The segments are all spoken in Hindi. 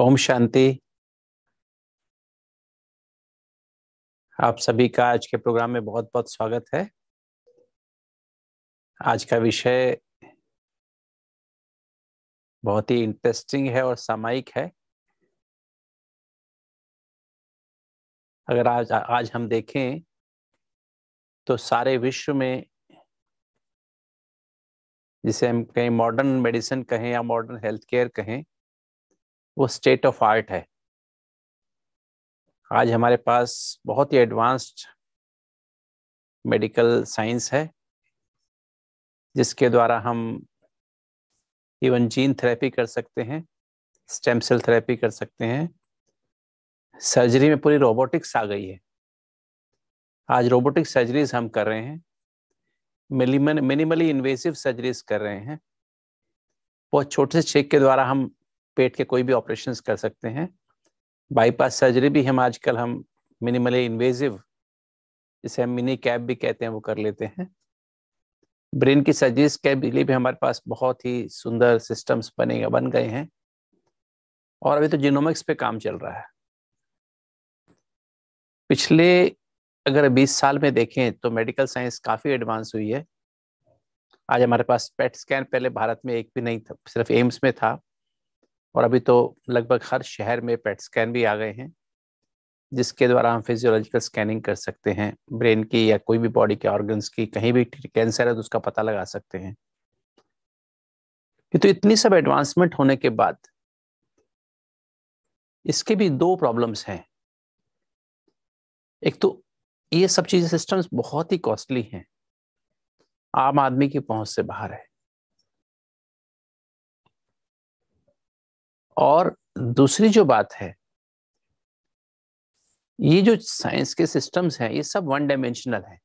ओम शांति आप सभी का आज के प्रोग्राम में बहुत बहुत स्वागत है आज का विषय बहुत ही इंटरेस्टिंग है और सामायिक है अगर आज आज हम देखें तो सारे विश्व में जिसे हम कहीं मॉडर्न मेडिसिन कहें या मॉडर्न हेल्थ केयर कहें वो स्टेट ऑफ आर्ट है आज हमारे पास बहुत ही एडवांस्ड मेडिकल साइंस है जिसके द्वारा हम इवन जीन थेरेपी कर सकते हैं स्टेम सेल थेरेपी कर सकते हैं सर्जरी में पूरी रोबोटिक्स आ गई है आज रोबोटिक सर्जरीज हम कर रहे हैं मिनिमली इन्वेसिव सर्जरीज कर रहे हैं बहुत छोटे से छेक के द्वारा हम पेट के कोई भी ऑपरेशंस कर सकते हैं बाईपास सर्जरी भी हम आजकल हम मिनिमली इन्वेजिव जिसे हम मिनी कैब भी कहते हैं वो कर लेते हैं ब्रेन की सर्जरीज के लिए भी हमारे पास बहुत ही सुंदर सिस्टम्स बने बन गए हैं और अभी तो जीनोमिक्स पे काम चल रहा है पिछले अगर 20 साल में देखें तो मेडिकल साइंस काफ़ी एडवांस हुई है आज हमारे पास पेट स्कैन पहले भारत में एक भी नहीं था सिर्फ एम्स में था और अभी तो लगभग हर शहर में पेट स्कैन भी आ गए हैं जिसके द्वारा हम फिजियोलॉजिकल स्कैनिंग कर सकते हैं ब्रेन की या कोई भी बॉडी के ऑर्गन्स की कहीं भी कैंसर है तो उसका पता लगा सकते हैं तो इतनी सब एडवांसमेंट होने के बाद इसके भी दो प्रॉब्लम्स हैं एक तो ये सब चीज़ें सिस्टम्स बहुत ही कॉस्टली हैं आम आदमी की पहुंच से बाहर है और दूसरी जो बात है ये जो साइंस के सिस्टम्स हैं ये सब वन डायमेंशनल है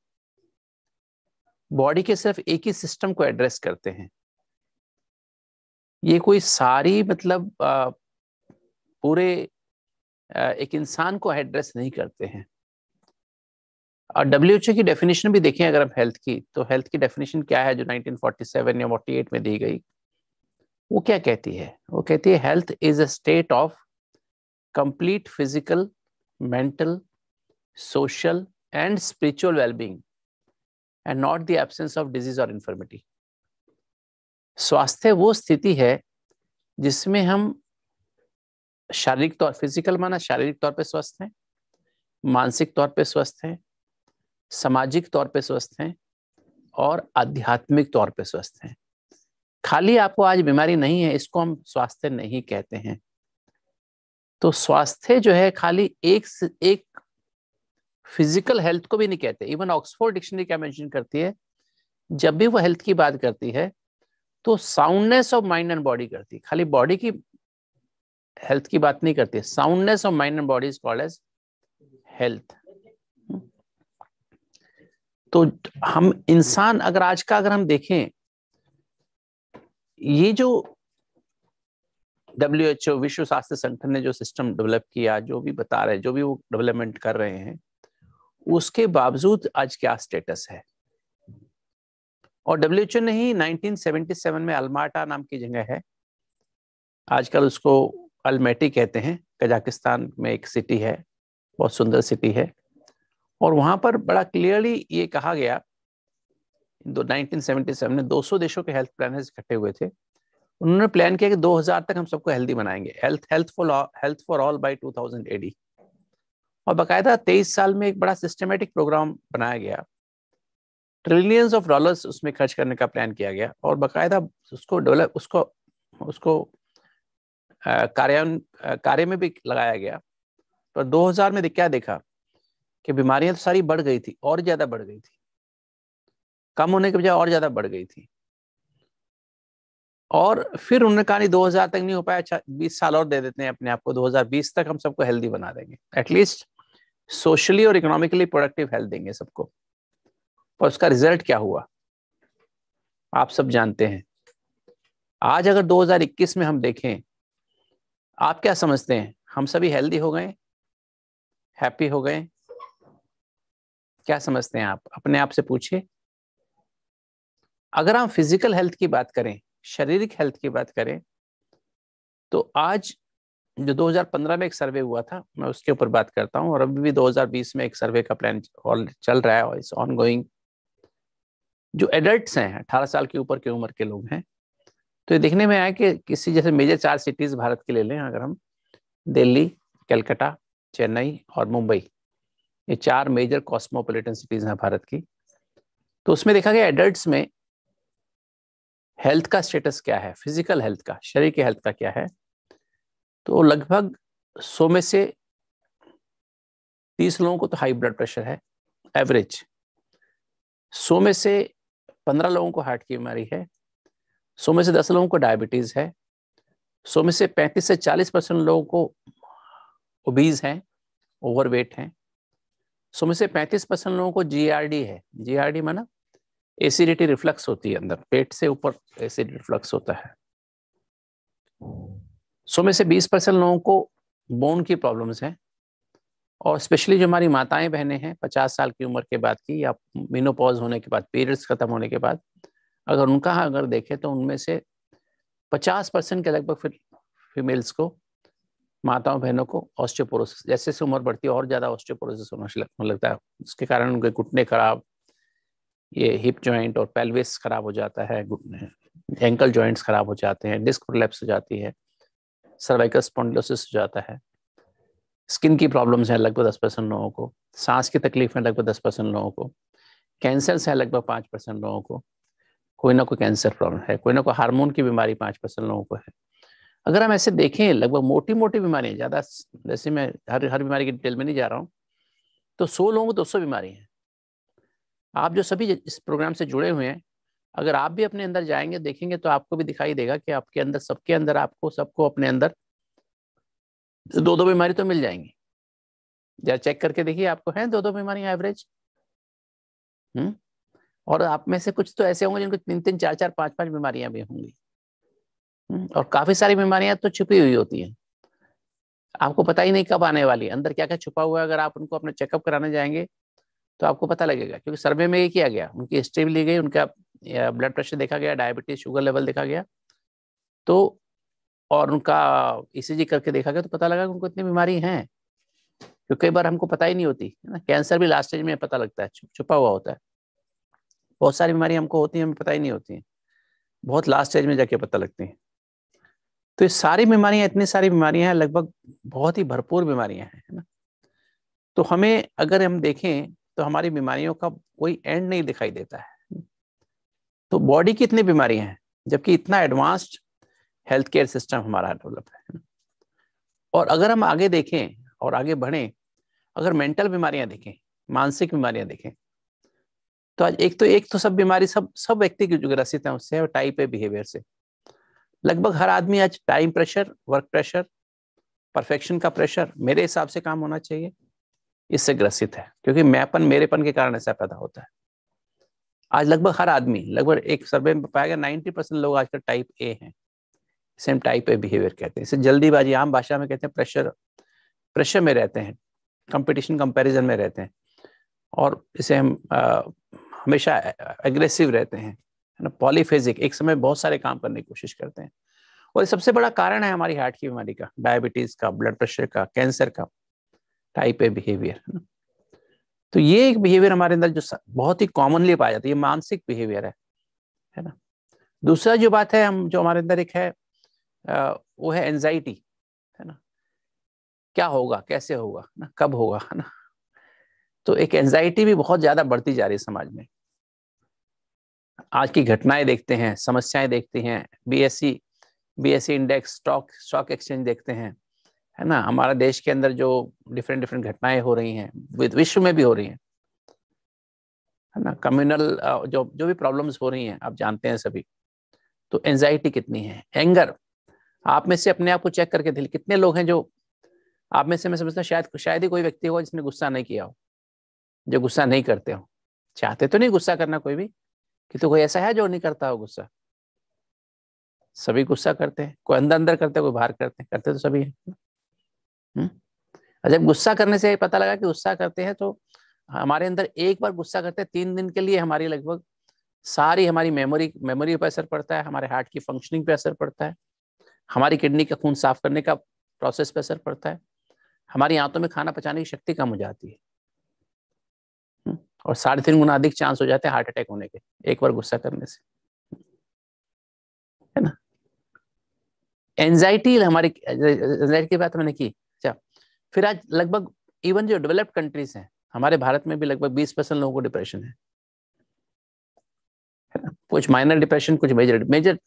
बॉडी के सिर्फ एक ही सिस्टम को एड्रेस करते हैं ये कोई सारी मतलब आ, पूरे आ, एक इंसान को एड्रेस नहीं करते हैं और डब्ल्यू की डेफिनेशन भी देखें अगर आप हेल्थ की तो हेल्थ की डेफिनेशन क्या है जो 1947 या 48 में दी गई वो क्या कहती है वो कहती है health is a state of complete physical mental social and spiritual wellbeing and not the absence of disease और इन्फर्मिटी स्वास्थ्य वो स्थिति है जिसमें हम शारीरिक तौर फिजिकल माना शारीरिक तौर पे स्वस्थ हैं मानसिक तौर पे स्वस्थ हैं सामाजिक तौर पे स्वस्थ हैं और आध्यात्मिक तौर पे स्वस्थ हैं खाली आपको आज बीमारी नहीं है इसको हम स्वास्थ्य नहीं कहते हैं तो स्वास्थ्य जो है खाली एक एक फिजिकल हेल्थ को भी नहीं कहते इवन ऑक्सफोर्ड डिक्शनरी क्या मेंशन करती है जब भी वो हेल्थ की बात करती है तो soundness of mind and body करती है खाली बॉडी की हेल्थ की बात नहीं करती soundness of mind and body is called as health तो हम इंसान अगर आज का अगर हम देखें ये जो डब्ल्यू एच ओ विश्व स्वास्थ्य संगठन ने जो सिस्टम डेवलप किया जो भी बता रहे जो भी वो डेवलपमेंट कर रहे हैं उसके बावजूद आज क्या स्टेटस है और डब्ल्यू एच ओ नहीं ही 1977 में अल्माटा नाम की जगह है आजकल उसको अलमेटी कहते हैं कजाकिस्तान में एक सिटी है बहुत सुंदर सिटी है और वहां पर बड़ा क्लियरली ये कहा गया दो 1977 में 200 देशों के हेल्थ प्लानर्स इकट्ठे हुए थे उन्होंने प्लान किया कि 2000 तक हम सबको हेल्दी बनाएंगे health health for health for all by 2000 AD और बकायदा 23 साल में एक बड़ा सिस्टमेटिक प्रोग्राम बनाया गया ट्रिलियंस ऑफ डॉलर्स उसमें खर्च करने का प्लान किया गया और बकायदा उसको डेवलप उसको उसको कार्यान कार्य में भी लगाया गया पर 2000 में क्या देखा कि बीमारियां तो सारी बढ़ गई थी और ज्यादा बढ़ गई थी कम होने के बजाय और ज़्यादा बढ़ गई थी और फिर उन्होंने कहा नहीं 2000 तक नहीं हो पाया अच्छा बीस साल और दे देते हैं अपने आप को 2020 तक हम सबको हेल्दी बना देंगे एटलीस्ट सोशली और इकोनॉमिकली प्रोडक्टिव हेल्थ देंगे सबको पर उसका रिजल्ट क्या हुआ आप सब जानते हैं आज अगर 2021 में हम देखें आप क्या समझते हैं हम सभी हेल्दी हो गए हैप्पी हो गए क्या समझते हैं आप अपने आप से पूछिए अगर हम फिजिकल हेल्थ की बात करें शारीरिक हेल्थ की बात करें तो आज जो 2015 में एक सर्वे हुआ था मैं उसके ऊपर बात करता हूँ और अभी भी 2020 में एक सर्वे का प्लान और चल रहा है और ऑन गोइंग जो एडल्ट हैं अठारह साल के ऊपर की उम्र के लोग हैं तो ये देखने में आया कि किसी जैसे मेजर चार सिटीज भारत के ले लें अगर हम दिल्ली कलकत्ता चेन्नई और मुंबई ये चार मेजर कॉस्मोपोलिटन सिटीज हैं भारत की तो उसमें देखा गया एडल्ट में हेल्थ का स्टेटस क्या है फिजिकल हेल्थ का शरीर की हेल्थ का क्या है तो लगभग सौ में से तीस लोगों को तो हाई ब्लड प्रेशर है एवरेज सौ में से पंद्रह लोगों को हार्ट की बीमारी है सौ में से दस लोगों को डायबिटीज़ है सौ में से पैंतीस से चालीस परसेंट लोगों को ओबीज हैं ओवरवेट हैं सौ में से पैंतीस परसेंट लोगों को जीआरडी है जीआरडी माना एसिडिटी रिफ्लक्स होती है अंदर पेट से ऊपर एसिड रिफ्लक्स होता है सो में से बीस परसेंट लोगों को बोन की प्रॉब्लम्स हैं और स्पेशली जो हमारी माताएं बहनें हैं पचास साल की उम्र के बाद की या मीनोपॉज होने के बाद पीरियड्स खत्म होने के बाद अगर उनका अगर देखें तो उनमें से पचास परसेंट के लगभग फिर फीमेल्स को माताओं बहनों को ऑस्टियोपोरोसिस जैसे जैसे उम्र बढ़ती है और ज़्यादा ऑस्टियोपोरोसिस होना लगता है उसके कारण उनके घुटने खराब ये हिप जॉइंट और पेल्विस खराब हो जाता है एंकल जॉइंट्स खराब हो जाते हैं डिस्क प्रोलैप्स हो जाती है सर्वाइकल स्पॉन्डलोसिस हो जाता है स्किन की प्रॉब्लम्स हैं लगभग दस परसेंट लोगों को सांस की तकलीफ है लगभग दस परसेंट लोगों को कैंसर हैं लगभग पाँच परसेंट लोगों को कोई ना कोई कैंसर प्रॉब्लम है कोई ना कोई हार्मोन की बीमारी पाँच परसेंट लोगों को है अगर हम ऐसे देखें लगभग मोटी मोटी बीमारियाँ ज़्यादा जैसे मैं हर हर बीमारी की डिटेल में नहीं जा रहा हूँ तो सौ लोगों को दो सौ बीमारी हैं आप जो सभी इस प्रोग्राम से जुड़े हुए हैं अगर आप भी अपने अंदर जाएंगे देखेंगे तो आपको भी दिखाई देगा कि आपके अंदर सबके अंदर आपको सबको अपने अंदर दो दो बीमारी तो मिल जाएंगी जरा चेक करके देखिए आपको है दो दो बीमारियां एवरेज हम्म और आप में से कुछ तो ऐसे होंगे जिनको तीन तीन चार चार पांच पांच बीमारियां भी होंगी हम्म? और काफी सारी बीमारियां तो छुपी हुई होती हैं आपको पता ही नहीं कब आने वाली अंदर क्या क्या छुपा हुआ है अगर आप उनको अपने चेकअप कराने जाएंगे तो आपको पता लगेगा क्योंकि सर्वे में ये किया गया उनकी हिस्ट्री भी ली गई उनका ब्लड प्रेशर देखा गया डायबिटीज शुगर लेवल देखा गया तो और उनका ईसीजी e करके देखा गया तो पता लगा कि उनको इतनी बीमारी है क्योंकि कई बार हमको पता ही नहीं होती है ना कैंसर भी लास्ट स्टेज में पता लगता है छुपा हुआ होता है बहुत सारी बीमारी हमको होती है हमें पता ही नहीं होती है बहुत लास्ट स्टेज में जाके पता लगती हैं तो ये सारी बीमारियां इतनी सारी बीमारियां हैं लगभग बहुत ही भरपूर बीमारियां हैं ना तो हमें अगर हम देखें तो हमारी बीमारियों का कोई एंड नहीं दिखाई देता है तो बॉडी की इतनी बीमारियां हैं जबकि इतना एडवांस्ड हेल्थ केयर सिस्टम हमारा डेवलप है और अगर हम आगे देखें और आगे बढ़ें अगर मेंटल बीमारियां देखें मानसिक बीमारियां देखें तो आज एक तो एक तो सब बीमारी सब सब व्यक्ति की जो ग्रसित है उससे और टाइप ए बिहेवियर से लगभग हर आदमी आज time pressure work pressure perfection का प्रेशर मेरे हिसाब से काम होना चाहिए इससे ग्रसित है क्योंकि मैपन मेरेपन के कारण ऐसा पैदा होता है आज लगभग हर आदमी लगभग एक सर्वे में पाया गया नाइन्टी परसेंट लोग आजकल टाइप ए हैं सेम टाइप ए बिहेवियर कहते हैं इसे जल्दीबाजी आम भाषा में कहते हैं प्रेशर प्रेशर में रहते हैं कंपटीशन कंपैरिजन में रहते हैं और इसे हम आ, हमेशा एग्रेसिव रहते हैं है ना पॉलीफेजिक एक समय बहुत सारे काम करने की कोशिश करते हैं और सबसे बड़ा कारण है हमारी हार्ट की बीमारी का डायबिटीज का ब्लड प्रेशर का कैंसर का टाइप ए बिहेवियर है ना तो ये एक बिहेवियर हमारे अंदर जो बहुत ही कॉमनली पाया जाता है ये मानसिक बिहेवियर है है ना दूसरा जो बात है हम जो हमारे अंदर एक है वो है एनजाइटी है ना क्या होगा कैसे होगा ना कब होगा है ना तो एक एनजाइटी भी बहुत ज्यादा बढ़ती जा रही है समाज में आज की घटनाएं देखते हैं समस्याएं देखते हैं BSC BSC index stock stock exchange देखते हैं है ना हमारा देश के अंदर जो डिफरेंट डिफरेंट घटनाएं हो रही हैं विश्व में भी हो रही हैं है ना कम्युनल जो जो भी प्रॉब्लम्स हो रही हैं आप जानते हैं सभी तो एंजाइटी कितनी है एंगर आप में से अपने आप को चेक करके दिल कितने लोग हैं जो आप में से मैं समझता हूँ शायद शायद ही कोई व्यक्ति होगा जिसने गुस्सा नहीं किया हो जो गुस्सा नहीं करते हो चाहते तो नहीं गुस्सा करना कोई भी कि तो कोई ऐसा है जो नहीं करता हो गुस्सा सभी गुस्सा करते हैं कोई अंदर अंदर करते हैं कोई बाहर करते हैं करते तो सभी हैं हम्म। जब गुस्सा करने से पता लगा कि गुस्सा करते हैं तो हमारे अंदर एक बार गुस्सा करते हैं तीन दिन के लिए हमारी लगभग सारी हमारी मेमोरी मेमोरी पर असर पड़ता है हमारे हार्ट की फंक्शनिंग पे असर पड़ता है हमारी किडनी का खून साफ करने का प्रोसेस पे असर पड़ता है हमारी आंतों में खाना पचाने की शक्ति कम हो जाती है हम्म। और साढ़े तीन गुना अधिक चांस हो जाते हैं हार्ट अटैक होने के एक बार गुस्सा करने से है ना एंजाइटी हमारी एंजाइटी की बात मैंने की फिर आज लगभग इवन जो डेवलप्ड कंट्रीज हैं हमारे भारत में भी लगभग बीस परसेंट लोगों को डिप्रेशन है कुछ माइनर डिप्रेशन कुछ मेजर मेजर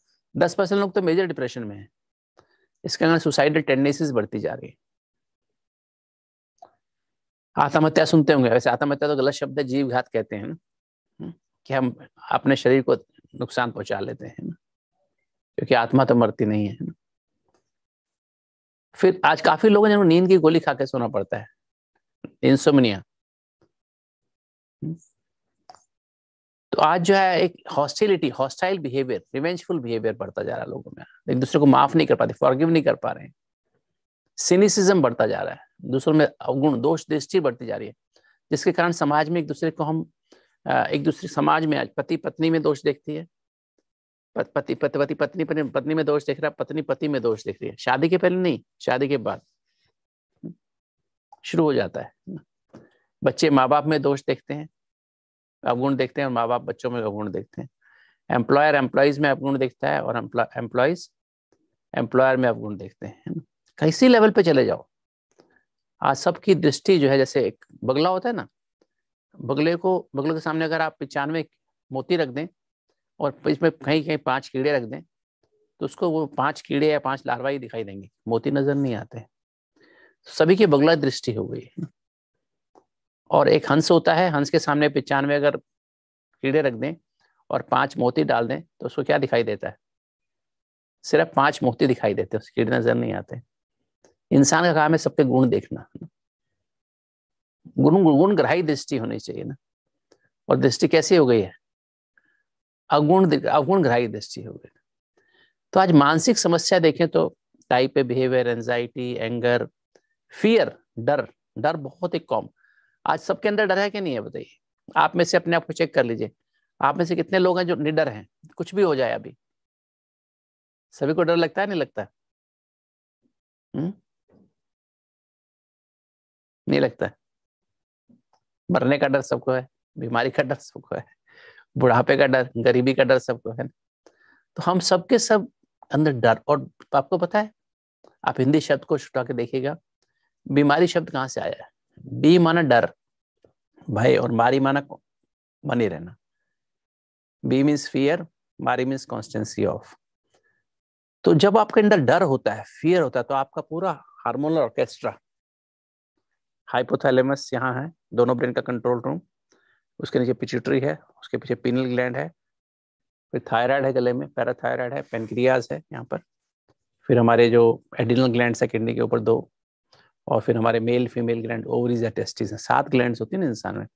दस परसेंट लोग तो मेजर डिप्रेशन में है इसके कारण सुसाइडल टेंडेंसीज बढ़ती जा रही है आत्महत्या सुनते होंगे वैसे आत्महत्या तो गलत शब्द है जीव घात कहते हैं ना हम्म? कि हम अपने शरीर को नुकसान पहुंचा लेते हैं क्योंकि आत्मा तो मरती नहीं है ना फिर आज काफी लोग हैं जिनको नींद की गोली खा के सोना पड़ता है इंसोमिनिया तो आज जो है एक hostility hostile behaviour revengeful behaviour बढ़ता जा रहा है लोगों में एक दूसरे को माफ नहीं कर पाते फॉरगिव नहीं कर पा रहे हैं सिनिसिज्म बढ़ता जा रहा है दूसरों में अवगुण दोष दृष्टि बढ़ती जा रही है जिसके कारण समाज में एक दूसरे को हम एक दूसरे समाज में आज पति पत्नी में दोष देखती है पति पति पति पत्नी पत्नी में दोष देख रहा है पत्नी पति में दोष देख रही है शादी के पहले नहीं शादी के बाद शुरू हो जाता है बच्चे माँ बाप में दोष देखते हैं अवगुण देखते हैं और माँ बाप बच्चों में अवगुण देखते हैं एम्प्लॉयर एम्प्लॉयज में अवगुण देखता है और एम्प्लॉयज एम्प्लॉयर में अवगुण देखते हैं कैसी लेवल पे चले जाओ आज सबकी दृष्टि जो है जैसे एक बगला होता है ना बगले को बगले के सामने अगर आप पिचानवे मोती रख दें और इसमें कहीं कहीं पांच कीड़े रख दें तो उसको वो पांच कीड़े या पांच लार्वा ही दिखाई देंगे मोती नजर नहीं आते तो सभी की बगला दृष्टि हो गई और एक हंस होता है हंस के सामने पिचानवे अगर कीड़े रख दें और पांच मोती डाल दें तो उसको क्या दिखाई देता है सिर्फ पांच मोती दिखाई देते हैं कीड़े नजर नहीं आते इंसान का काम है सबके गुण देखना गुण गुण ग्राही दृष्टि होनी चाहिए ना और दृष्टि कैसी हो गई है अगुण अगुण ग्राही दृष्टि हो गई तो आज मानसिक समस्या देखें तो type A behaviour anxiety anger fear डर डर बहुत ही कॉम आज सबके अंदर डर है कि नहीं है बताइए आप में से अपने आप को चेक कर लीजिए आप में से कितने लोग हैं जो निडर हैं कुछ भी हो जाए अभी सभी को डर लगता है नहीं लगता हुँ? हम्म? नहीं लगता मरने का डर सबको है बीमारी का डर सबको है बुढ़ापे का डर हम्म। गरीबी का डर सबको है तो हम सबके सब अंदर डर और तो आपको पता है आप हिंदी शब्द को छुटा के देखिएगा बीमारी शब्द कहाँ से आया है बी माना डर भय और मारी माना बनी रहना बी मीन्स फियर मारी मीन्स कॉन्स्टेंसी ऑफ तो जब आपके अंदर डर होता है फियर होता है तो आपका पूरा हार्मोनल ऑर्केस्ट्रा हाइपोथैलेमस यहाँ है दोनों ब्रेन का कंट्रोल रूम उसके नीचे पिच्यूटरी है उसके पीछे पिनल ग्लैंड है फिर थायराइड है गले में पैराथायराइड है पेनक्रियाज है यहाँ पर फिर हमारे जो एडिनल ग्लैंड है किडनी के ऊपर दो और फिर हमारे मेल फीमेल ग्लैंड ओवरीज या टेस्टिस हैं सात ग्लैंड होती है ना इंसान में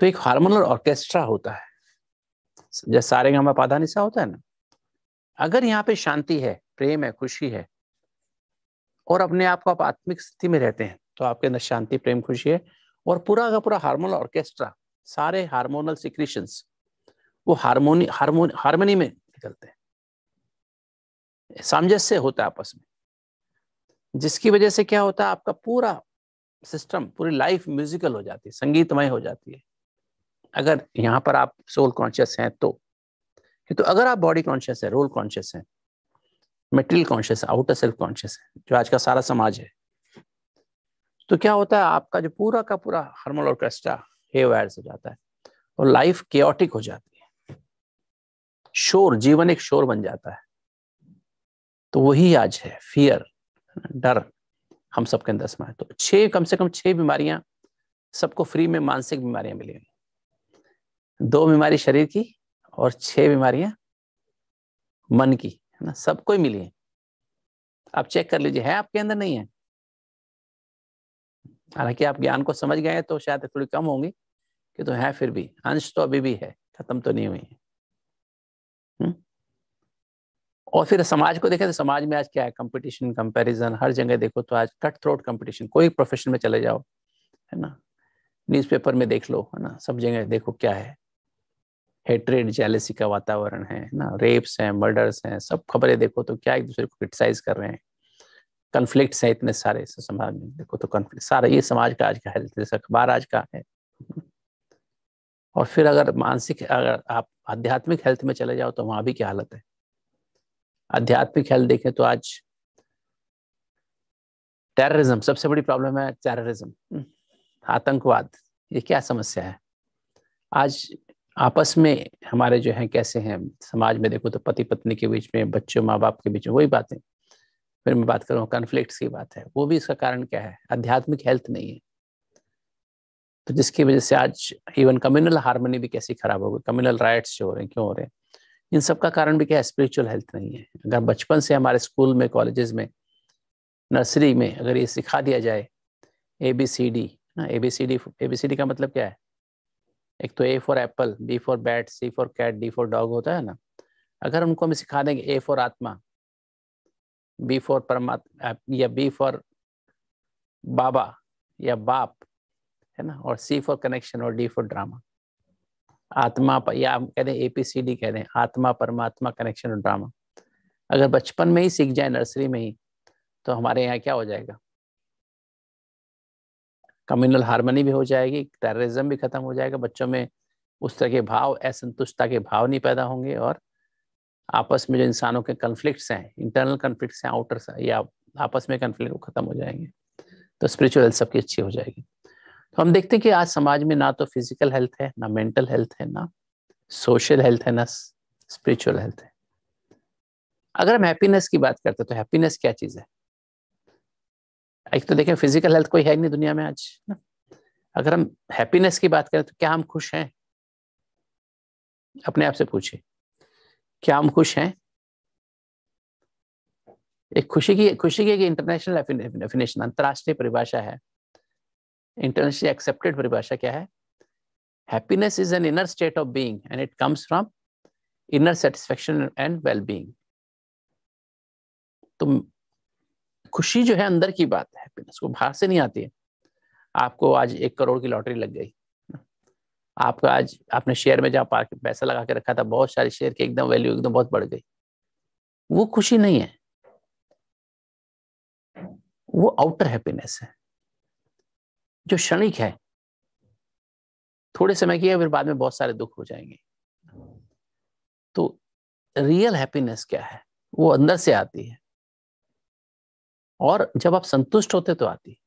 तो एक हार्मोनल ऑर्केस्ट्रा होता है जैसे सारे में पाधा निशा होता है ना अगर यहाँ पे शांति है प्रेम है खुशी है और अपने आप को आप आत्मिक स्थिति में रहते हैं तो आपके अंदर शांति प्रेम खुशी है और पूरा का पूरा हार्मोनल ऑर्केस्ट्रा सारे हार्मोनल सिक्रीशन वो हार्मोनी हार्मोन हार्मनी में निकलते हैं सामंजस्य होता है आपस में जिसकी वजह से क्या होता है आपका पूरा सिस्टम पूरी लाइफ म्यूजिकल हो जाती है संगीतमय हो जाती है अगर यहाँ पर आप सोल कॉन्शियस हैं तो तो अगर आप बॉडी कॉन्शियस है रोल कॉन्शियस है material conscious outer self conscious है जो आज का सारा समाज है तो क्या होता है आपका जो पूरा का पूरा हार्मोन ऑर्केस्ट्रा हेवायर हो जाता है और लाइफ केटिक हो जाती है शोर जीवन एक शोर बन जाता है तो वही आज है फियर डर हम सबके अंदर समय तो छह कम से कम छह बीमारियां सबको फ्री में मानसिक बीमारियां मिलेंगी दो बीमारी शरीर की और छह बीमारियां मन की है ना सबको ही मिली है आप चेक कर लीजिए है आपके अंदर नहीं है हालांकि आप ज्ञान को समझ गए तो शायद थोड़ी कम होंगी कि तो है फिर भी अंश तो अभी भी है खत्म तो नहीं हुई है हम्म? और फिर समाज को देखें तो समाज में आज क्या है कंपटीशन कंपैरिजन हर जगह देखो तो आज कट थ्रोट कंपटीशन कोई प्रोफेशन में चले जाओ है ना न्यूज़पेपर में देख लो है ना सब जगह देखो क्या है हेट्रेड जेलेसी का वातावरण है ना रेप्स हैं मर्डर्स हैं सब खबरें देखो तो क्या एक दूसरे को क्रिटिसाइज कर रहे हैं कन्फ्लिक्ट हैं इतने सारे समाज में देखो तो कन्फ्लिक्ट सारा ये समाज का आज का हेल्थ जैसे अखबार आज का है और फिर अगर मानसिक अगर आप आध्यात्मिक हेल्थ में चले जाओ तो वहां भी क्या हालत है आध्यात्मिक हेल्थ देखें तो आज टेररिज्म सबसे बड़ी प्रॉब्लम है टेररिज्म आतंकवाद ये क्या समस्या है आज आपस में हमारे जो है कैसे हैं समाज में देखो तो पति पत्नी के बीच में बच्चों माँ बाप के बीच में वही बातें फिर मैं बात करूं कॉन्फ्लिक्ट की बात है वो भी इसका कारण क्या है आध्यात्मिक हेल्थ नहीं है तो जिसकी वजह से आज इवन कम्युनल हारमोनी भी कैसी खराब हो गई कम्युनल राइट्स जो हो रहे हैं क्यों हो रहे हैं इन सब का कारण भी क्या है स्पिरिचुअल हेल्थ नहीं है अगर बचपन से हमारे स्कूल में कॉलेजेस में नर्सरी में अगर ये सिखा दिया जाए ए बी सी डी ना A B C D A B C D का मतलब क्या है एक तो A for apple B for bat C for cat D for dog होता है ना अगर उनको हम सिखा देंगे ए फॉर आत्मा बी फॉर परमात्मा या बी फॉर बाबा या बाप है ना और सी फॉर कनेक्शन और डी फॉर ड्रामा आत्मा या कह दें एपीसीडी कह दें आत्मा परमात्मा कनेक्शन और ड्रामा अगर बचपन में ही सीख जाए नर्सरी में ही तो हमारे यहाँ क्या हो जाएगा कम्युनल हारमोनी भी हो जाएगी टेररिज्म भी खत्म हो जाएगा बच्चों में उस तरह के भाव असंतुष्टता के भाव नहीं पैदा होंगे और आपस में जो इंसानों के कन्फ्लिक्ट हैं इंटरनल कन्फ्लिक्ट हैं आउटर ये आपस में कन्फ्लिक्ट वो खत्म हो जाएंगे तो स्पिरिचुअल हेल्थ सबकी अच्छी हो जाएगी तो हम देखते हैं कि आज समाज में ना तो फिजिकल हेल्थ है ना मेंटल हेल्थ है ना सोशल हेल्थ है ना स्पिरिचुअल हेल्थ है अगर हम हैप्पीनेस की बात करते हैं तो हैप्पीनेस क्या चीज़ है एक तो देखें फिजिकल हेल्थ कोई है नहीं दुनिया में आज ना अगर हम हैप्पीनेस की बात करें तो क्या हम खुश हैं अपने आप से पूछिए क्या हम खुश हैं एक खुशी की खुशी की इंटरनेशनल डेफिनेशन अंतरराष्ट्रीय परिभाषा है इंटरनेशनली एक्सेप्टेड परिभाषा क्या है happiness is an inner state of being and it comes from inner satisfaction and well being तो खुशी जो है अंदर की बात है हैप्पीनेस को बाहर से नहीं आती है आपको आज एक करोड़ की लॉटरी लग गई आपका आज आपने शेयर में जहाँ पैसा लगा के रखा था बहुत सारे शेयर की एकदम वैल्यू एकदम बहुत बढ़ गई वो खुशी नहीं है वो आउटर हैप्पीनेस है जो क्षणिक है थोड़े समय की है फिर बाद में बहुत सारे दुख हो जाएंगे तो रियल हैप्पीनेस क्या है वो अंदर से आती है और जब आप संतुष्ट होते तो आती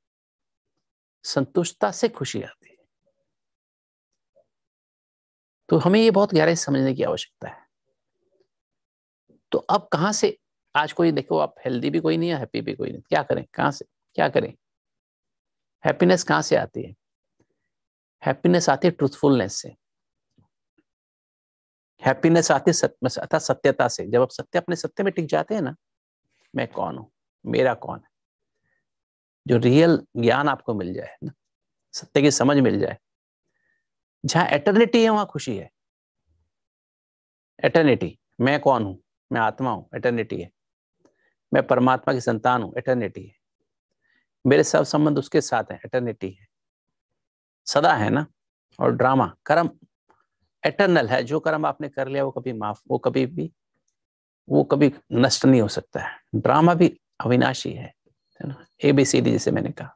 संतुष्टता से खुशी आती तो हमें ये बहुत गहराई समझने की आवश्यकता है तो अब कहाँ से आज कोई देखो आप हेल्दी भी कोई नहीं है हैप्पी भी कोई नहीं क्या करें कहाँ से क्या करें हैप्पीनेस कहाँ से आती है हैप्पीनेस आती है ट्रूथफुलनेस से हैप्पीनेस आती है सत्य अर्थात सत्यता से जब आप सत्य अपने सत्य में टिक जाते हैं ना मैं कौन हूं मेरा कौन है जो रियल ज्ञान आपको मिल जाए ना सत्य की समझ मिल जाए जहां एटर्निटी है वहां खुशी है एटर्निटी मैं कौन हूं मैं आत्मा हूं एटर्निटी है मैं परमात्मा की संतान हूं एटर्निटी है मेरे सब संबंध उसके साथ है एटर्निटी है सदा है ना और ड्रामा कर्म एटर्नल है जो कर्म आपने कर लिया वो कभी माफ वो कभी भी वो कभी नष्ट नहीं हो सकता है ड्रामा भी अविनाशी है ना ए बी सी डी जैसे मैंने कहा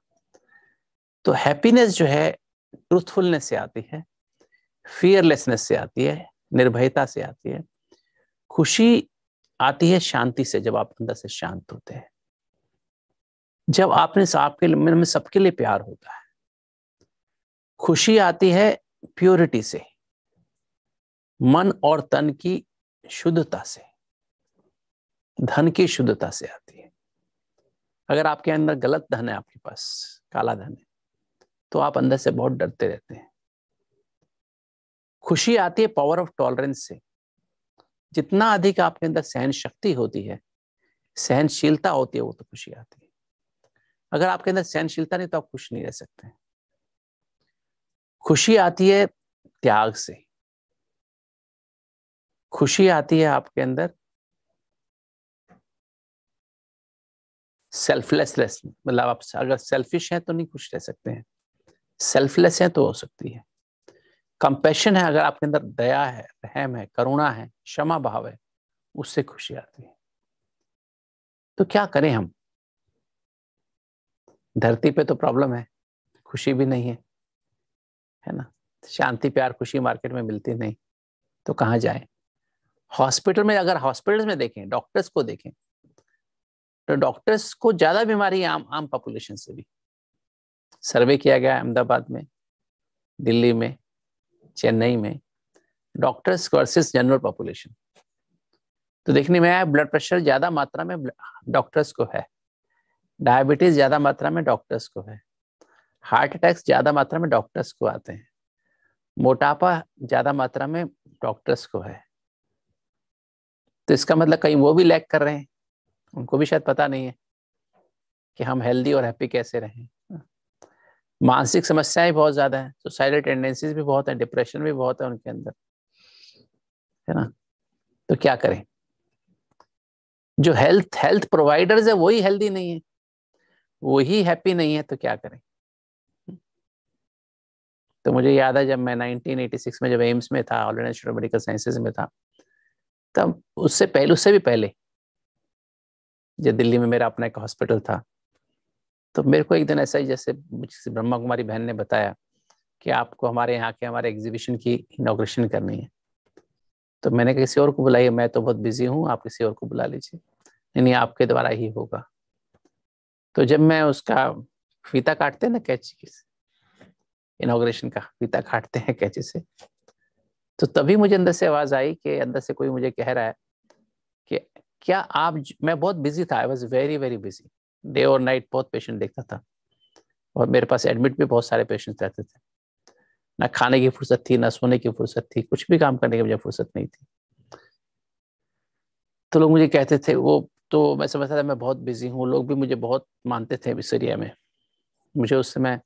तो हैप्पीनेस जो है ट्रूथफुलनेस से आती है फियरलेसनेस से आती है निर्भयता से आती है खुशी आती है शांति से जब आप अंदर से शांत होते हैं जब आपने आपके मन में सबके लिए प्यार होता है खुशी आती है प्योरिटी से मन और तन की शुद्धता से धन की शुद्धता से आती है अगर आपके अंदर गलत धन है आपके पास काला धन है तो आप अंदर से बहुत डरते रहते हैं खुशी आती है पावर ऑफ टॉलरेंस से जितना अधिक आपके अंदर सहन शक्ति होती है सहनशीलता होती है वो तो खुशी आती है अगर आपके अंदर सहनशीलता नहीं तो आप खुश नहीं रह सकते खुशी आती है त्याग से खुशी आती है आपके अंदर सेल्फलेसनेस मतलब आप अगर सेल्फिश हैं तो नहीं खुश रह सकते हैं सेल्फलेस हैं तो हो सकती है कंपेशन है अगर आपके अंदर दया है रहम है करुणा है क्षमा भाव है उससे खुशी आती है तो क्या करें हम धरती पे तो प्रॉब्लम है खुशी भी नहीं है है ना शांति प्यार खुशी मार्केट में मिलती नहीं तो कहाँ जाए हॉस्पिटल में अगर हॉस्पिटल में देखें डॉक्टर्स को देखें तो डॉक्टर्स को ज़्यादा बीमारी है आम आम पॉपुलेशन से भी सर्वे किया गया अहमदाबाद में दिल्ली में चेन्नई में डॉक्टर्स वर्सेस जनरल पॉपुलेशन तो देखने में आया ब्लड प्रेशर ज़्यादा मात्रा में डॉक्टर्स को है डायबिटीज़ ज़्यादा मात्रा में डॉक्टर्स को है हार्ट अटैक्स ज़्यादा मात्रा में डॉक्टर्स को आते हैं मोटापा ज़्यादा मात्रा में डॉक्टर्स को है तो इसका मतलब कहीं वो भी लैक कर रहे हैं उनको भी शायद पता नहीं है कि हम हेल्दी और हैप्पी कैसे रहें मानसिक समस्याएं बहुत ज्यादा है सुसाइडल टेंडेंसीज भी बहुत है डिप्रेशन भी बहुत है उनके अंदर है ना तो क्या करें जो हेल्थ हेल्थ प्रोवाइडर्स है वही हेल्दी नहीं है वही हैप्पी नहीं है तो क्या करें तो मुझे याद है जब मैं 1986 में जब एम्स में था all India of medical sciences में था तब उससे पहले उससे भी पहले जब दिल्ली में मेरा अपना एक हॉस्पिटल था तो मेरे को एक दिन ऐसा ही जैसे मुझे ब्रह्मा कुमारी बहन ने बताया कि आपको हमारे यहाँ के हमारे एग्जीबिशन की इनोग्रेशन करनी है तो मैंने किसी और को बुलाइए मैं तो बहुत बिजी हूँ आप किसी और को बुला लीजिए नहीं आपके द्वारा ही होगा तो जब मैं उसका फीता काटते ना कैची से इनोग्रेशन का फीता काटते हैं कैची से तो तभी मुझे अंदर से आवाज आई कि अंदर से कोई मुझे कह रहा है कि क्या आप मैं बहुत बिजी था I was very very busy day और नाइट बहुत पेशेंट देखता था और मेरे पास एडमिट भी बहुत सारे पेशेंट रहते थे ना खाने की फुर्सत थी ना सोने की फुर्सत थी कुछ भी काम करने की मुझे फुर्सत नहीं थी तो लोग मुझे कहते थे वो तो मैं समझता था मैं बहुत बिजी हूँ लोग भी मुझे बहुत मानते थे इस एरिया में मुझे उस समय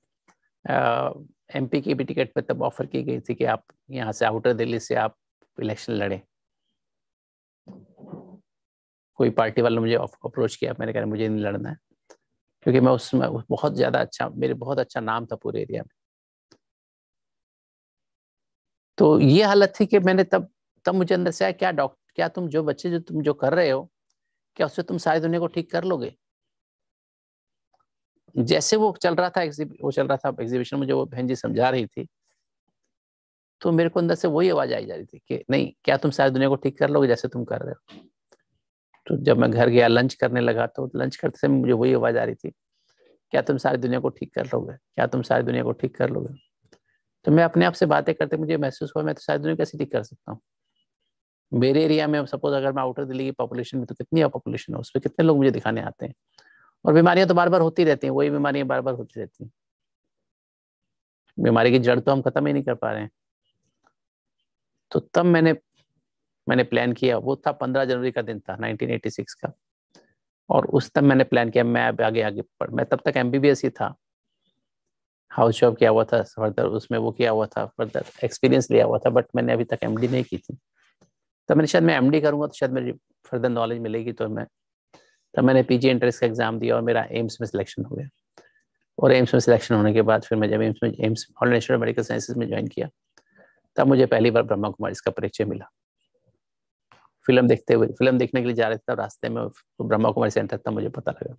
एम की भी टिकट पर तब ऑफर की गई थी कि आप यहाँ से आउटर दिल्ली से आप इलेक्शन लड़ें कोई पार्टी ने मुझे अप्रोच किया मैंने कहा मुझे नहीं लड़ना है क्योंकि मैं उसमें बहुत ज़्यादा अच्छा मेरे बहुत अच्छा नाम था पूरे एरिया में तो ये हालत थी कि मैंने तब तब मुझे अंदर से आया क्या डॉक्टर क्या तुम जो बच्चे जो तुम जो कर रहे हो क्या उससे तुम सारी दुनिया को ठीक कर लोगे जैसे वो चल रहा था वो चल रहा था एग्जीबिशन मुझे वो बहन जी समझा रही थी तो मेरे को अंदर से वही आवाज आई जा रही थी कि नहीं क्या तुम सारी दुनिया को ठीक कर लोगे जैसे तुम कर रहे हो तो जब मैं घर गया लंच करने लगा तो लंच करते समय मुझे वही आवाज़ आ रही थी क्या तुम सारी दुनिया को ठीक कर लोगे क्या तुम सारी दुनिया को ठीक कर लोगे तो मैं अपने आप से बातें करते मुझे महसूस हुआ मैं तो सारी दुनिया कैसे ठीक कर सकता हूँ मेरे एरिया में सपोज अगर मैं आउटर दिल्ली की पॉपुलेशन में तो कितनी पॉपुलेशन है उसमें कितने लोग मुझे दिखाने आते हैं और बीमारियां तो बार बार होती रहती हैं वही बीमारियां बार बार होती रहती हैं बीमारी की जड़ तो हम खत्म ही नहीं कर पा रहे हैं तो तब मैंने मैंने प्लान किया वो था पंद्रह जनवरी का दिन था 1986 का और उस तक मैंने प्लान किया मैं अब आगे आगे पढ़ मैं तब तक एम ही था हाउस जॉब किया हुआ था फर्दर उसमें वो किया हुआ था फर्दर एक्सपीरियंस लिया हुआ था बट मैंने अभी तक एम नहीं की थी तो मैंने शायद मैं एम डी करूँगा तो शायद मेरी फर्दर नॉलेज मिलेगी तो मैं तब मैंने पी जी एंट्रेंस का एग्ज़ाम दिया और मेरा एम्स में सिलेक्शन हो गया और एम्स में सिलेक्शन होने के बाद फिर मैं जब एम्स में AIIMS all national medical sciences में ज्वाइन किया तब मुझे पहली बार ब्रह्मा कुमारी इसका परिचय मिला फिल्म देखते हुए फिल्म देखने के लिए जा रहे थे रास्ते में तो ब्रह्मा कुमारी सेंटर था मुझे पता लगा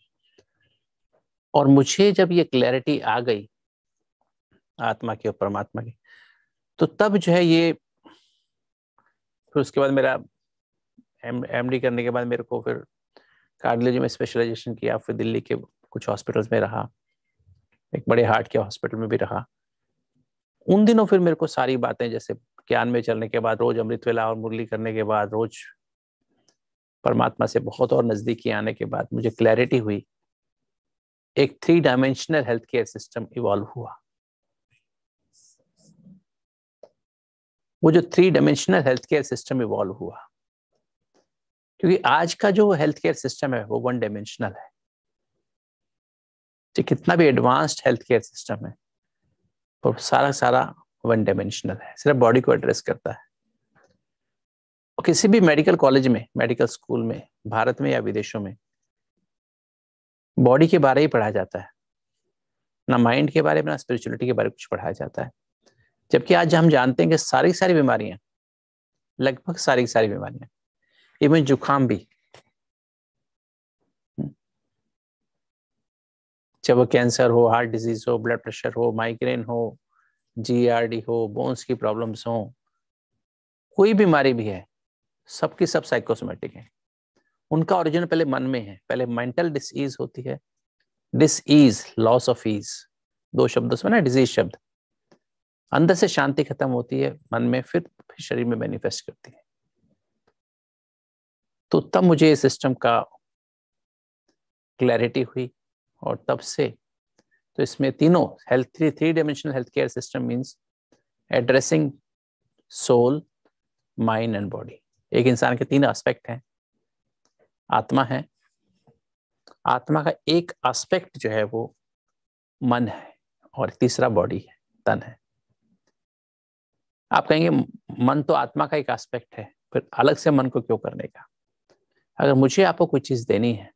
और मुझे जब ये क्लैरिटी आ गई आत्मा की और परमात्मा की तो तब जो है ये फिर उसके बाद मेरा एम एम करने के बाद मेरे को फिर कार्डियोलॉजी में स्पेशलाइजेशन किया फिर दिल्ली के कुछ हॉस्पिटल्स में रहा एक बड़े हार्ट के हॉस्पिटल में भी रहा उन दिनों फिर मेरे को सारी बातें जैसे ज्ञान में चलने के बाद रोज अमृत वेला और मुरली करने के बाद रोज परमात्मा से बहुत और नज़दीकी आने के बाद मुझे क्लैरिटी हुई एक three dimensional health care system evolve हुआ वो जो three dimensional health care system evolve हुआ क्योंकि आज का जो हेल्थ केयर सिस्टम है वो वन डायमेंशनल है जो कितना भी एडवांस्ड हेल्थ केयर सिस्टम है वो सारा सारा वन डायमेंशनल है सिर्फ बॉडी को एड्रेस करता है किसी भी मेडिकल कॉलेज में मेडिकल स्कूल में भारत में या विदेशों में बॉडी के बारे ही पढ़ाया जाता है ना माइंड के बारे में ना स्पिरिचुअलिटी के बारे में कुछ पढ़ाया जाता है जबकि आज हम जानते हैं कि सारी सारी बीमारियां लगभग सारी सारी बीमारियां इवन जुकाम भी चाहे वो कैंसर हो हार्ट डिजीज हो ब्लड प्रेशर हो माइग्रेन हो जीआरडी e हो बोन्स की प्रॉब्लम्स हो कोई बीमारी भी है सबकी सब साइकोसोमेटिक है उनका ओरिजिन पहले मन में है पहले मेंटल डिसीज होती है डिसईज लॉस ऑफ ईज दो शब्द उसमें ना डिजीज शब्द अंदर से शांति खत्म होती है मन में फिर, फिर शरीर में मैनिफेस्ट करती है तो तब मुझे इस सिस्टम का क्लैरिटी हुई और तब से तो इसमें तीनों health three three dimensional health care system means addressing soul mind and body एक इंसान के तीन एस्पेक्ट हैं आत्मा है आत्मा का एक एस्पेक्ट जो है वो मन है और तीसरा बॉडी है तन है आप कहेंगे मन तो आत्मा का एक एस्पेक्ट है फिर अलग से मन को क्यों करने का अगर मुझे आपको कोई चीज़ देनी है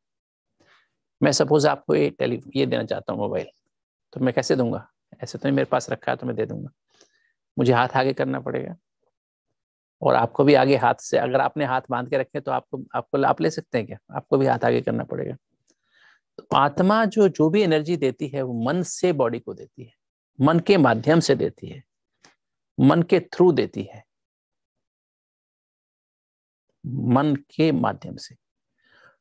मैं सपोज आपको ये टेली ये देना चाहता हूँ मोबाइल तो मैं कैसे दूंगा ऐसे तो नहीं मेरे पास रखा है तो मैं दे दूंगा मुझे हाथ आगे करना पड़ेगा और आपको भी आगे हाथ से अगर आपने हाथ बांध के रखे तो आपको आपको आप ले सकते हैं क्या आपको भी हाथ आगे करना पड़ेगा तो आत्मा जो जो भी एनर्जी देती है वो मन से बॉडी को देती है मन के माध्यम से देती है मन के थ्रू देती है मन के माध्यम से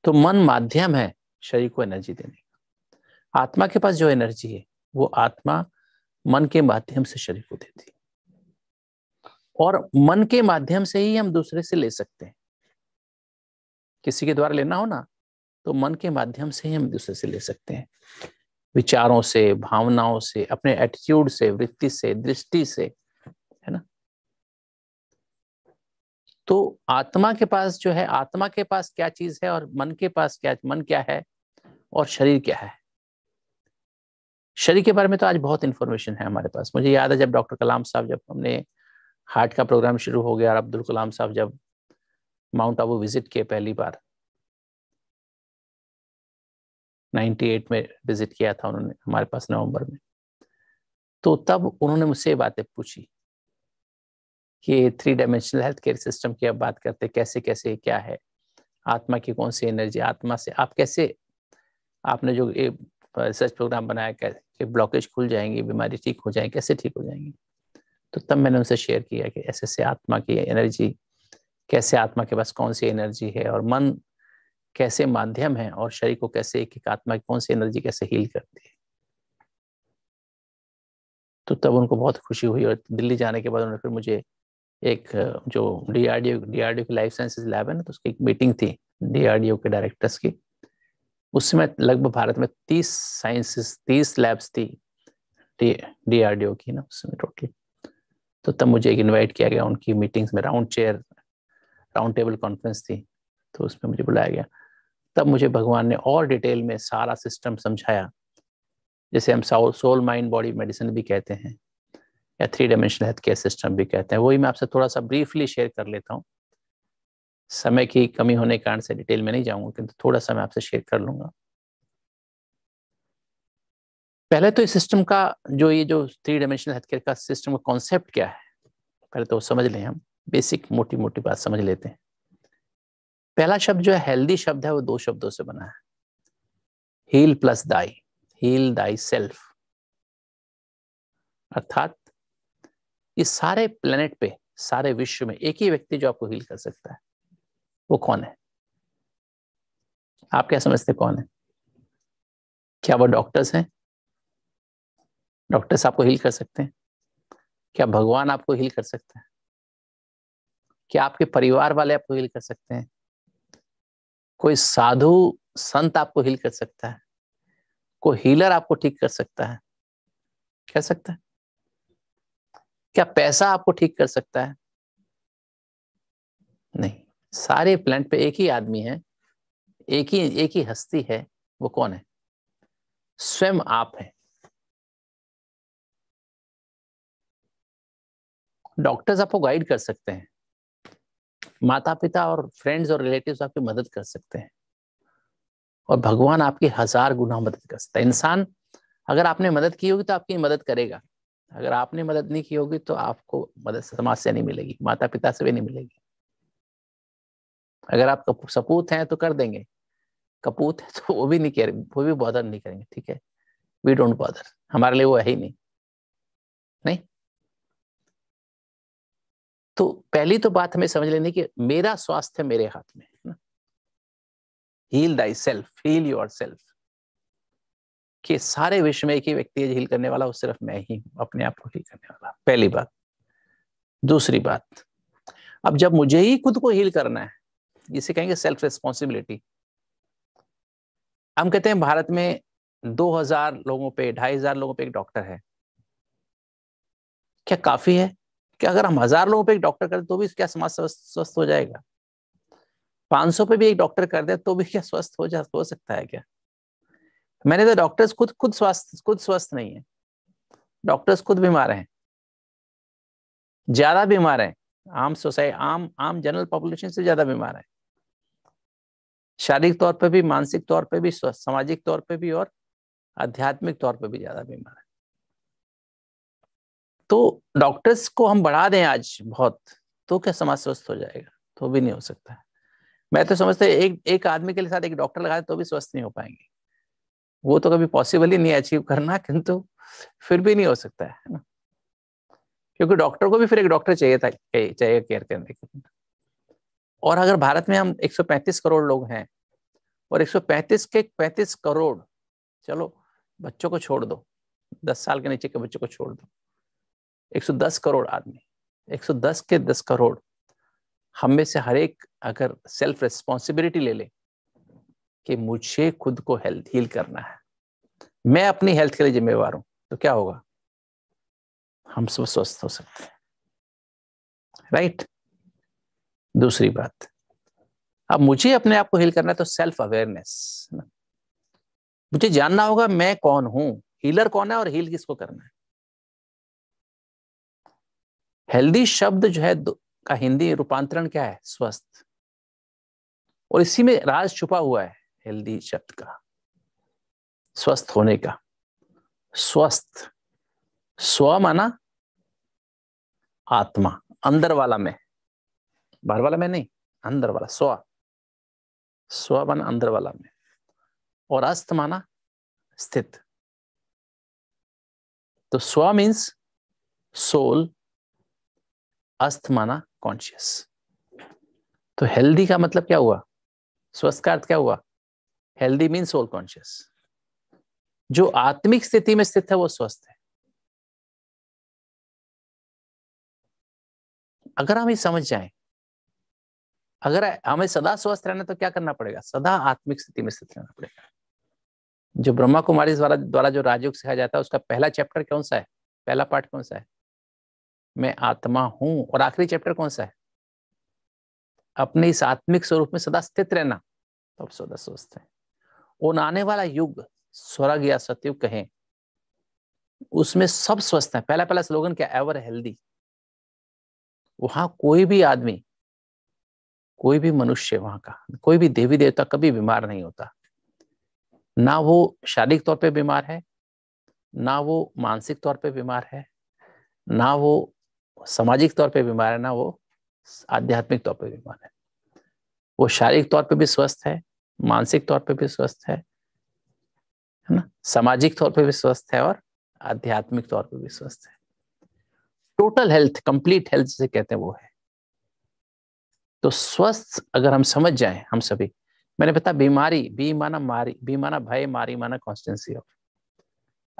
तो मन माध्यम है शरीर को एनर्जी देने का आत्मा के पास जो एनर्जी है वो आत्मा मन के माध्यम से शरीर को देती है और मन के माध्यम से ही हम दूसरे से ले सकते हैं किसी के द्वारा लेना हो ना तो मन के माध्यम से ही हम दूसरे से ले सकते हैं विचारों से भावनाओं से अपने एटीट्यूड से वृत्ति से दृष्टि से है ना तो आत्मा के पास जो है आत्मा के पास क्या चीज है और मन के पास क्या मन क्या है और शरीर क्या है शरीर के बारे में तो आज बहुत इन्फॉर्मेशन है हमारे पास मुझे याद है जब डॉक्टर कलाम साहब जब हमने हार्ट का प्रोग्राम शुरू हो गया और अब्दुल कलाम साहब जब माउंट आबू विजिट किए पहली बार 98 में विजिट किया था उन्होंने हमारे पास नवंबर में तो तब उन्होंने मुझसे बातें पूछी कि three dimensional health care system की अब बात करते कैसे कैसे क्या है आत्मा की कौन सी एनर्जी आत्मा से आप कैसे आपने जो रिसर्च प्रोग्राम बनाया कि ब्लॉकेज खुल जाएंगी बीमारी ठीक हो जाएंगी कैसे ठीक हो जाएंगी तो तब मैंने उनसे शेयर किया कि ऐसे ऐसे आत्मा की एनर्जी कैसे आत्मा के पास कौन सी एनर्जी है और मन कैसे माध्यम है और शरीर को कैसे एक एक आत्मा की कौन सी एनर्जी कैसे हील करती है तो तब उनको बहुत खुशी हुई और दिल्ली जाने के बाद उन्होंने फिर मुझे एक जो डीआरडीओ डीआरडीओ की लाइफ साइंसेज लैब है ना तो उसकी एक मीटिंग थी डीआरडीओ के डायरेक्टर्स की उसमें लगभग भारत में तीस साइंसेस तीस लैब्स थी डीआरडीओ की ना उसमें टोटली तो तब मुझे एक इनवाइट किया गया उनकी मीटिंग्स में round chair round table conference थी तो उसमें मुझे बुलाया गया तब मुझे भगवान ने और डिटेल में सारा सिस्टम समझाया जैसे हम सोल माइंड बॉडी मेडिसिन भी कहते हैं या three dimensional health care system भी कहते हैं वही मैं आपसे थोड़ा सा ब्रीफली शेयर कर लेता हूँ समय की कमी होने के कारण से डिटेल में नहीं जाऊँगा किंतु थोड़ा सा मैं आपसे शेयर कर लूँगा पहले तो इस सिस्टम का जो ये जो थ्री डायमेंशनल हेल्थ केयर का सिस्टम का कॉन्सेप्ट क्या है पहले तो समझ लें हम बेसिक मोटी मोटी बात समझ लेते हैं पहला शब्द जो है हेल्दी शब्द है वो दो शब्दों से बना है heal plus thy heal thy self अर्थात इस सारे प्लेनेट पे सारे विश्व में एक ही व्यक्ति जो आपको हील कर सकता है वो कौन है आप क्या समझते कौन है क्या वो डॉक्टर्स हैं डॉक्टर्स आपको हील कर सकते हैं क्या भगवान आपको हील कर सकते हैं क्या आपके परिवार वाले आपको हील कर सकते हैं कोई साधु संत आपको हील कर सकता है कोई हीलर आपको ठीक कर सकता है कर सकता है क्या पैसा आपको ठीक कर सकता है नहीं सारे प्लांट पे एक ही आदमी है एक ही एक ही हस्ती है वो कौन है स्वयं आप है डॉक्टर्स आपको गाइड कर सकते हैं माता पिता और फ्रेंड्स और रिलेटिव्स आपकी मदद कर सकते हैं और भगवान आपकी हजार गुना मदद कर सकता है इंसान अगर आपने मदद की होगी तो आपकी मदद करेगा अगर आपने मदद नहीं की होगी तो आपको मदद समाज से नहीं मिलेगी माता पिता से भी नहीं मिलेगी अगर आप सपूत हैं तो कर देंगे कपूत है तो वो भी नहीं करें वो भी बॉदर नहीं करेंगे ठीक है वी डोंट बॉदर हमारे लिए वो है ही नहीं नहीं तो पहली तो बात हमें समझ लेनी कि मेरा स्वास्थ्य मेरे हाथ में heal thy self heal your self कि सारे विश्व में एक ही व्यक्ति हील करने वाला वो सिर्फ मैं ही हूं अपने आप को हील करने वाला पहली बात दूसरी बात अब जब मुझे ही खुद को हील करना है जिसे कहेंगे सेल्फ रिस्पॉन्सिबिलिटी हम कहते हैं भारत में 2000 लोगों पे ढाई हजार लोगों पे एक डॉक्टर है क्या काफी है कि अगर हम हजार लोगों पे एक डॉक्टर दे तो भी क्या समाज स्वस्थ हो जाएगा सौ पे भी एक डॉक्टर कर दे तो भी क्या स्वस्थ हो जा हो सकता है क्या मैंने तो डॉक्टर्स खुद खुद स्वस्थ खुद स्वस्थ नहीं है डॉक्टर्स खुद बीमार हैं ज्यादा बीमार हैं आम सोसाइटी आम आम जनरल पॉपुलेशन से ज्यादा बीमार है शारीरिक तौर पर भी मानसिक तौर पर भी सामाजिक तौर पर भी और आध्यात्मिक तौर पर भी ज्यादा बीमार है तो डॉक्टर्स को हम बढ़ा दें आज बहुत तो क्या समाज स्वस्थ हो जाएगा तो भी नहीं हो सकता है मैं तो समझता हूँ एक एक आदमी के लिए साथ एक डॉक्टर लगा तो भी स्वस्थ नहीं हो पाएंगे वो तो कभी पॉसिबल ही नहीं अचीव करना किंतु फिर भी नहीं हो सकता है ना क्योंकि डॉक्टर को भी फिर एक डॉक्टर चाहिए था चाहिए केयर करने के लिए और अगर भारत में हम 135 करोड़ लोग हैं और 135 के 35 करोड़ चलो बच्चों को छोड़ दो 10 साल के नीचे के बच्चों को छोड़ दो 110 करोड़ आदमी 110 के 10 करोड़ हम में से हर एक अगर सेल्फ रिस्पॉन्सिबिलिटी ले ले कि मुझे खुद को हेल्थ हील करना है मैं अपनी हेल्थ के लिए जिम्मेवार हूं तो क्या होगा हम सब स्वस्थ हो सकते हैं राइट दूसरी बात अब मुझे अपने आप को हील करना है तो सेल्फ अवेयरनेस मुझे जानना होगा मैं कौन हूं हीलर कौन है और हील किसको करना है हेल्दी शब्द जो है का हिंदी रूपांतरण क्या है स्वस्थ और इसी में राज छुपा हुआ है हेल्दी शब्द का स्वस्थ होने का स्वस्थ स्व माना आत्मा अंदर वाला में बाहर वाला में नहीं अंदर वाला स्व स्व माना अंदर वाला में और अस्त माना स्थित तो स्व मीन्स सोल अस्थ माना कॉन्शियस तो हेल्दी का मतलब क्या हुआ स्वस्थ का अर्थ क्या हुआ हेल्दी मीन सोल कॉन्शियस जो आत्मिक स्थिति में स्थित है वो स्वस्थ है अगर हम ये समझ जाए अगर हमें सदा स्वस्थ रहना तो क्या करना पड़ेगा सदा आत्मिक स्थिति में स्थित रहना पड़ेगा जो ब्रह्मा कुमारी द्वारा द्वारा जो राजयोग सिखाया जाता है उसका पहला चैप्टर कौन सा है पहला पार्ट कौन सा है मैं आत्मा हूं और आखिरी चैप्टर कौन सा है अपने इस आत्मिक स्वरूप में सदा स्थित रहना तो सदा सोचते हैं और आने वाला युग स्वर्ग या सतयुग कहें उसमें सब स्वस्थ है पहला पहला स्लोगन क्या एवर हेल्दी वहां कोई भी आदमी कोई भी मनुष्य वहां का कोई भी देवी देवता कभी बीमार नहीं होता ना वो शारीरिक तौर पे बीमार है ना वो मानसिक तौर पे बीमार है ना वो सामाजिक तौर पे बीमार है ना वो आध्यात्मिक तौर पे बीमार है वो शारीरिक तौर पे भी स्वस्थ है मानसिक तौर पे भी स्वस्थ है है ना सामाजिक तौर पे भी स्वस्थ है और आध्यात्मिक तौर पे भी स्वस्थ है टोटल हेल्थ कंप्लीट हेल्थ जिसे कहते हैं वो है तो स्वस्थ अगर हम समझ जाए हम सभी मैंने बताया बीमारी बी माना मारी बी माना भय मारी माना कॉन्स्टेंसी ऑफ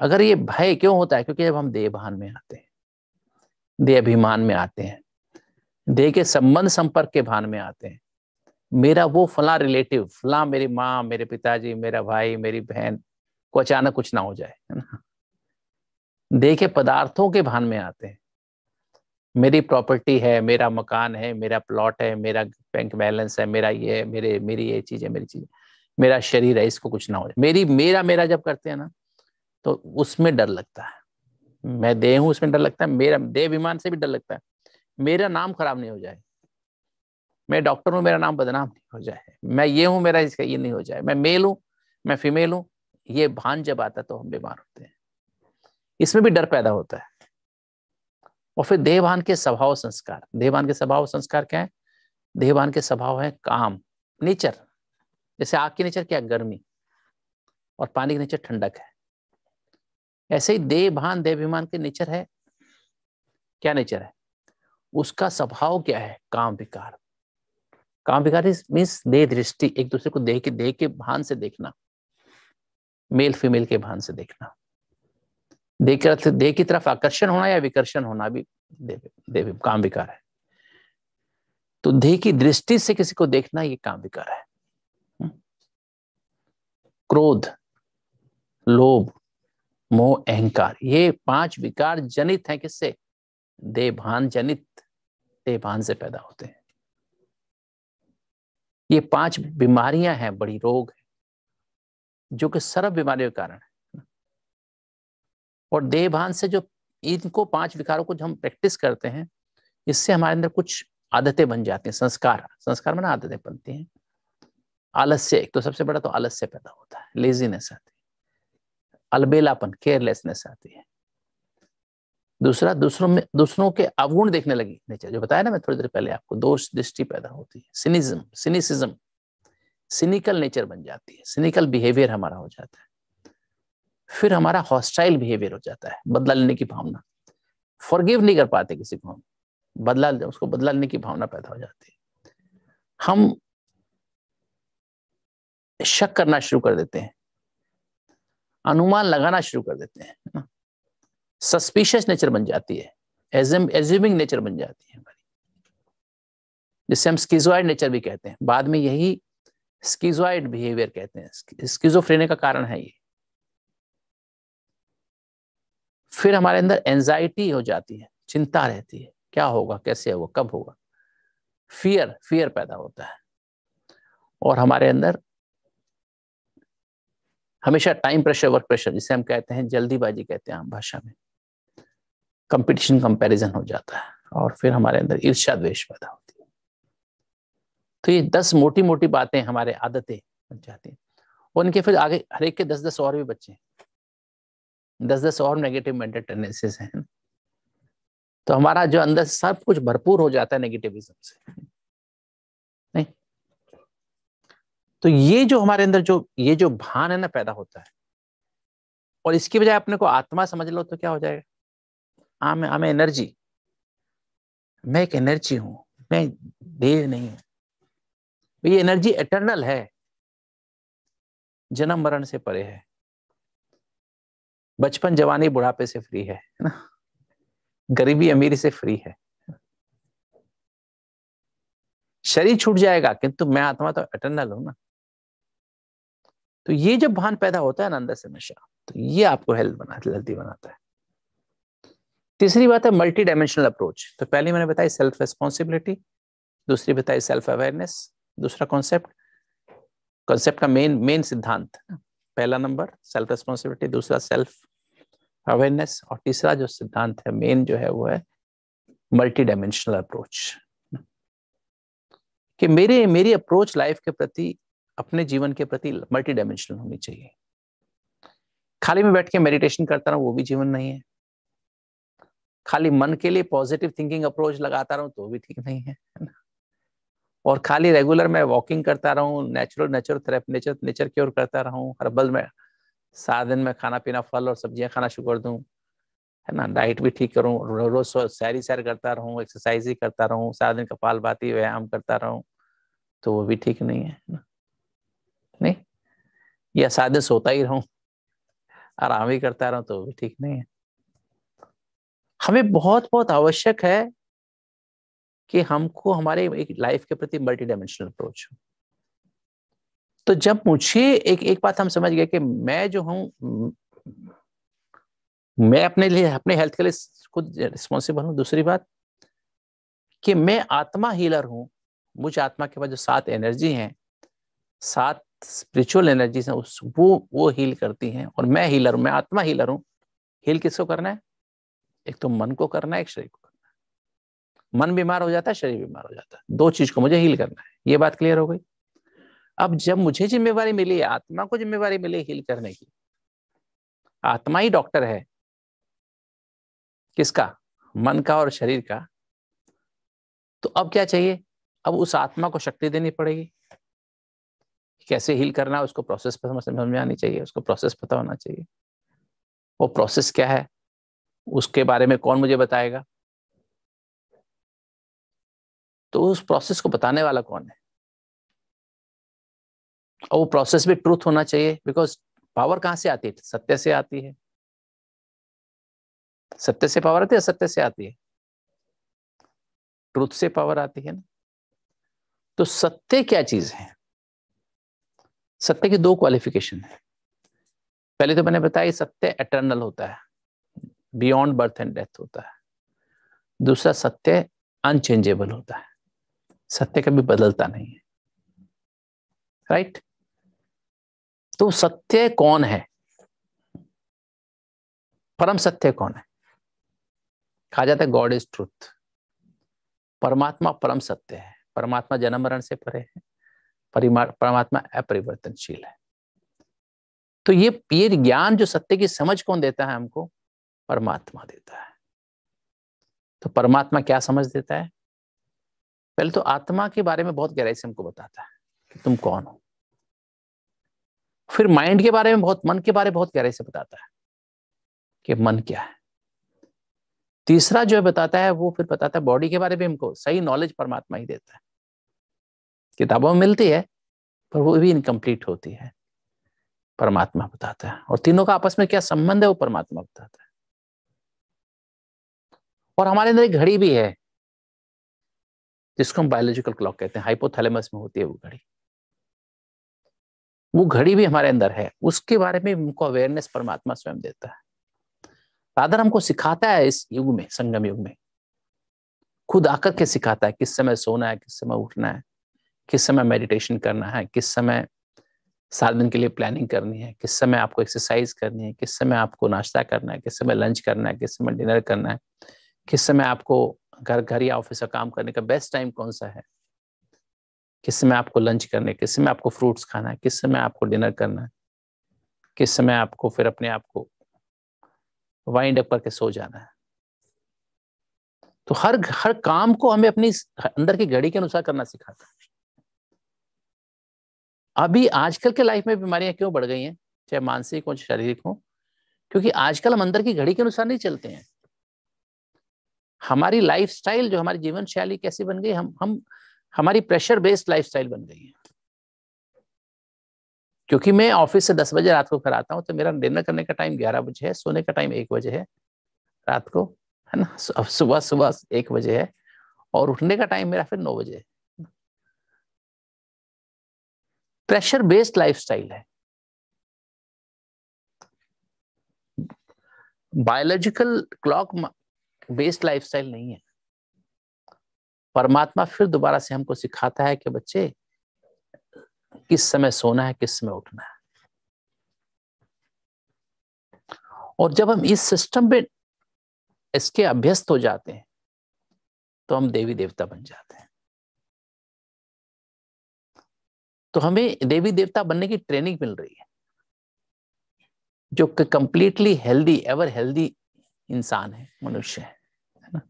अगर ये भय क्यों होता है क्योंकि जब हम देहभान में आते हैं दे अभिमान में आते हैं दे के संबंध संपर्क के भान में आते हैं मेरा वो फला रिलेटिव फला मेरी माँ मेरे पिताजी मेरा भाई मेरी बहन को अचानक कुछ ना हो जाए है ना दे के पदार्थों के भान में आते हैं मेरी प्रॉपर्टी है मेरा मकान है मेरा प्लॉट है मेरा बैंक बैलेंस है मेरा ये है मेरे मेरी ये चीज़ है मेरी चीज़ मेरा शरीर है इसको कुछ ना हो जाए मेरी मेरा मेरा जब करते हैं ना तो उसमें डर लगता है मैं देह हूँ उसमें डर लगता है मेरा देह विमान से भी डर लगता है मेरा नाम खराब नहीं हो जाए मैं डॉक्टर हूं मेरा नाम बदनाम नहीं हो जाए मैं ये हूं मेरा इसका ये नहीं हो जाए मैं मेल हूं मैं फीमेल हूँ ये भान जब आता तो हम बीमार होते हैं इसमें भी डर पैदा होता है और फिर देहभान के स्वभाव संस्कार देहभान के स्वभाव संस्कार क्या है देहभान के स्वभाव है काम नेचर जैसे आग की नेचर क्या गर्मी और पानी की नेचर ठंडक है ऐसे ही देह भान देमान के नेचर है क्या नेचर है उसका स्वभाव क्या है काम विकार काम विकार मीन्स देह दृष्टि एक दूसरे को देह के देह के भान से देखना मेल फीमेल के भान से देखना देह की देह की तरफ आकर्षण होना या विकर्षण होना भी देव दे, काम विकार है तो देह की दृष्टि से किसी को देखना ये काम विकार है क्रोध लोभ मोह अहंकार ये पांच विकार जनित हैं किससे देभान जनित देभान से पैदा होते हैं ये पांच बीमारियां हैं बड़ी रोग है जो कि सर्व बीमारियों के कारण है और देभान से जो इनको पांच विकारों को जो हम प्रैक्टिस करते हैं इससे हमारे अंदर कुछ आदतें बन जाती हैं संस्कार संस्कार में ना आदतें बनती हैं आलस्य एक तो सबसे बड़ा तो आलस्य पैदा होता है लेजीनेस आती है अलबेलापन केयरलेसनेस आती है दूसरा दूसरों में दूसरों के अवगुण देखने लगी नेचर जो बताया ना मैं थोड़ी देर पहले आपको दोष दृष्टि पैदा होती है सिनिज्म सिनिसिज्म सिनिकल नेचर बन जाती है सिनिकल बिहेवियर हमारा हो जाता है फिर हमारा हॉस्टाइल बिहेवियर हो जाता है बदला लेने की भावना फॉरगिव नहीं कर पाते किसी को हम बदला उसको बदला लेने की भावना पैदा हो जाती है हम शक करना शुरू कर देते हैं अनुमान लगाना शुरू कर देते हैं सस्पिशियस नेचर बन जाती है एज्यूमिंग नेचर बन जाती है हमारी जिससे हम स्किजोइड नेचर भी कहते हैं बाद में यही स्किजोइड बिहेवियर कहते हैं स्किजोफ्रेनिया का कारण है ये फिर हमारे अंदर एंजाइटी हो जाती है चिंता रहती है क्या होगा कैसे होगा कब होगा फियर फियर पैदा होता है और हमारे अंदर हमेशा टाइम प्रेशर वर्क प्रेशर जिसे हम कहते हैं जल्दीबाजी कहते हैं आम भाषा में कंपटीशन कंपैरिजन हो जाता है और फिर हमारे अंदर ईर्षा द्वेश पैदा होती है तो ये दस मोटी मोटी बातें हमारे आदतें बन जाती हैं उनके फिर आगे हर एक के दस दस और भी बच्चे हैं दस दस और नेगेटिव मेंटल टेंडेंसीज हैं तो हमारा जो अंदर सब कुछ भरपूर हो जाता है नेगेटिविज्म से तो ये जो हमारे अंदर जो ये जो भान है ना पैदा होता है और इसकी बजाय अपने को आत्मा समझ लो तो क्या हो जाएगा आम आम एनर्जी मैं एक एनर्जी हूं मैं देह नहीं हूं ये एनर्जी एटर्नल है जन्म मरण से परे है बचपन जवानी बुढ़ापे से फ्री है ना गरीबी अमीरी से फ्री है शरीर छूट जाएगा किंतु मैं आत्मा तो एटर्नल हूं ना तो ये जब भान पैदा होता है ना अंदर से नशा तो ये आपको हेल्थ बना हेल्थी बनाता है तीसरी बात है मल्टी डायमेंशनल अप्रोच तो पहले मैंने बताई सेल्फ रेस्पॉन्सिबिलिटी दूसरी बताई सेल्फ अवेयरनेस दूसरा कॉन्सेप्ट कॉन्सेप्ट का मेन मेन सिद्धांत पहला नंबर सेल्फ रेस्पॉन्सिबिलिटी दूसरा सेल्फ अवेयरनेस और तीसरा जो सिद्धांत है मेन जो है वो है मल्टी डायमेंशनल अप्रोच कि मेरे मेरी अप्रोच लाइफ के प्रति अपने जीवन के प्रति मल्टी डायमेंशनल होनी चाहिए खाली में बैठ के मेडिटेशन करता रहा वो भी जीवन नहीं है खाली मन के लिए पॉजिटिव थिंकिंग अप्रोच लगाता रहूं तो भी ठीक नहीं है और खाली रेगुलर मैं वॉकिंग करता रहूं natural nature therapy nature nature की ओर करता रहूं हर्बल में सात दिन में खाना पीना फल और सब्जियां खाना शुरू कर दूं है ना डाइट भी ठीक करूं रोज रोज सैरी सैर करता रहूं एक्सरसाइज ही करता रहूं सारा दिन कपाल भाती व्यायाम करता रहूं तो वो भी ठीक नहीं है ना नहीं या साधे सोता ही रहूं आराम ही करता रहूं तो भी ठीक नहीं है हमें बहुत बहुत आवश्यक है कि हमको हमारे एक लाइफ के प्रति मल्टी डायमेंशनल अप्रोच हो तो जब मुझे एक एक बात हम समझ गए कि मैं जो हूं मैं अपने लिए अपने हेल्थ के लिए खुद रिस्पॉन्सिबल हूं दूसरी बात कि मैं आत्मा हीलर हूं मुझे आत्मा के पास जो सात एनर्जी हैं सात स्पिरिचुअल एनर्जीज हैं उस वो वो हील करती हैं और मैं हीलर हूं मैं आत्मा हीलर हूं हील किसको करना है एक तो मन को करना है एक शरीर को करना है मन बीमार हो जाता है शरीर बीमार हो जाता है दो चीज को मुझे हील करना है ये बात क्लियर हो गई अब जब मुझे जिम्मेवारी मिली आत्मा को जिम्मेवारी मिली हील करने की आत्मा ही डॉक्टर है किसका मन का और शरीर का तो अब क्या चाहिए अब उस आत्मा को शक्ति देनी पड़ेगी कैसे हील करना है उसको प्रोसेस पर समझ में आनी चाहिए उसको प्रोसेस पता होना चाहिए वो प्रोसेस क्या है उसके बारे में कौन मुझे बताएगा तो उस प्रोसेस को बताने वाला कौन है और वो प्रोसेस भी ट्रूथ होना चाहिए बिकॉज पावर कहां से आती है सत्य से आती है सत्य से पावर आती है सत्य से आती है ट्रूथ से पावर आती है ना तो सत्य क्या चीज है सत्य के दो क्वालिफिकेशन है पहले तो मैंने बताया सत्य एटर्नल होता है बियॉन्ड बर्थ एंड डेथ होता है दूसरा सत्य अनचेंजेबल होता है सत्य कभी बदलता नहीं है राइट right? तो सत्य कौन है परम सत्य कौन है कहा जाता है गॉड इज ट्रुथ परमात्मा परम सत्य है परमात्मा जन्म मरण से परे है परमात्मा अपरिवर्तनशील है तो ये ये ज्ञान जो सत्य की समझ कौन देता है हमको परमात्मा देता है तो परमात्मा क्या समझ देता है पहले तो आत्मा के बारे में बहुत गहराई से हमको बताता है कि तुम कौन हो फिर माइंड के बारे में बहुत मन के बारे में बहुत गहराई से बताता है कि मन क्या है तीसरा जो है बताता है वो फिर बताता है बॉडी के बारे में हमको सही नॉलेज परमात्मा ही देता है किताबों में मिलती है पर वो भी इनकम्प्लीट होती है परमात्मा बताता है और तीनों का आपस में क्या संबंध है वो परमात्मा बताता है और हमारे अंदर एक घड़ी भी है जिसको हम बायोलॉजिकल क्लॉक कहते हैं हाइपोथैलेमस में होती है वो घड़ी वो घड़ी भी हमारे अंदर है उसके बारे में हमको अवेयरनेस परमात्मा स्वयं देता है राधर हमको सिखाता है इस युग में संगम युग में खुद आकर के सिखाता है किस समय सोना है किस समय उठना है किस समय मेडिटेशन करना है किस समय सात दिन के लिए प्लानिंग करनी है किस समय आपको एक्सरसाइज करनी है किस समय आपको नाश्ता करना है किस समय लंच करना है किस समय डिनर करना है किस समय आपको घर घर या ऑफिस का काम करने का बेस्ट टाइम कौन सा है किस समय आपको लंच करना है किस समय आपको फ्रूट्स खाना है किस समय आपको डिनर करना है किस समय आपको फिर अपने आप को वाइंड अप करके सो जाना है तो हर हर काम को हमें अपनी अंदर की घड़ी के अनुसार करना सिखाता है अभी आजकल के लाइफ में बीमारियां क्यों बढ़ गई हैं चाहे मानसिक हो चाहे शारीरिक हो क्योंकि आजकल हम अंदर की घड़ी के अनुसार नहीं चलते हैं हमारी लाइफ जो हमारी जीवन शैली कैसी बन गई हम हम हमारी प्रेशर बेस्ड लाइफ बन गई है क्योंकि मैं ऑफिस से दस बजे रात को घर आता हूँ तो मेरा डिनर करने का टाइम ग्यारह बजे है सोने का टाइम एक बजे है रात को है ना सुबह सुबह एक बजे है और उठने का टाइम मेरा फिर नौ बजे है प्रेशर बेस्ड लाइफस्टाइल है बायोलॉजिकल क्लॉक बेस्ड लाइफस्टाइल नहीं है परमात्मा फिर दोबारा से हमको सिखाता है कि बच्चे किस समय सोना है किस समय उठना है और जब हम इस सिस्टम पे इसके अभ्यस्त हो जाते हैं तो हम देवी देवता बन जाते हैं तो हमें देवी देवता बनने की ट्रेनिंग मिल रही है जो कंप्लीटली हेल्दी एवर हेल्दी इंसान है मनुष्य है ना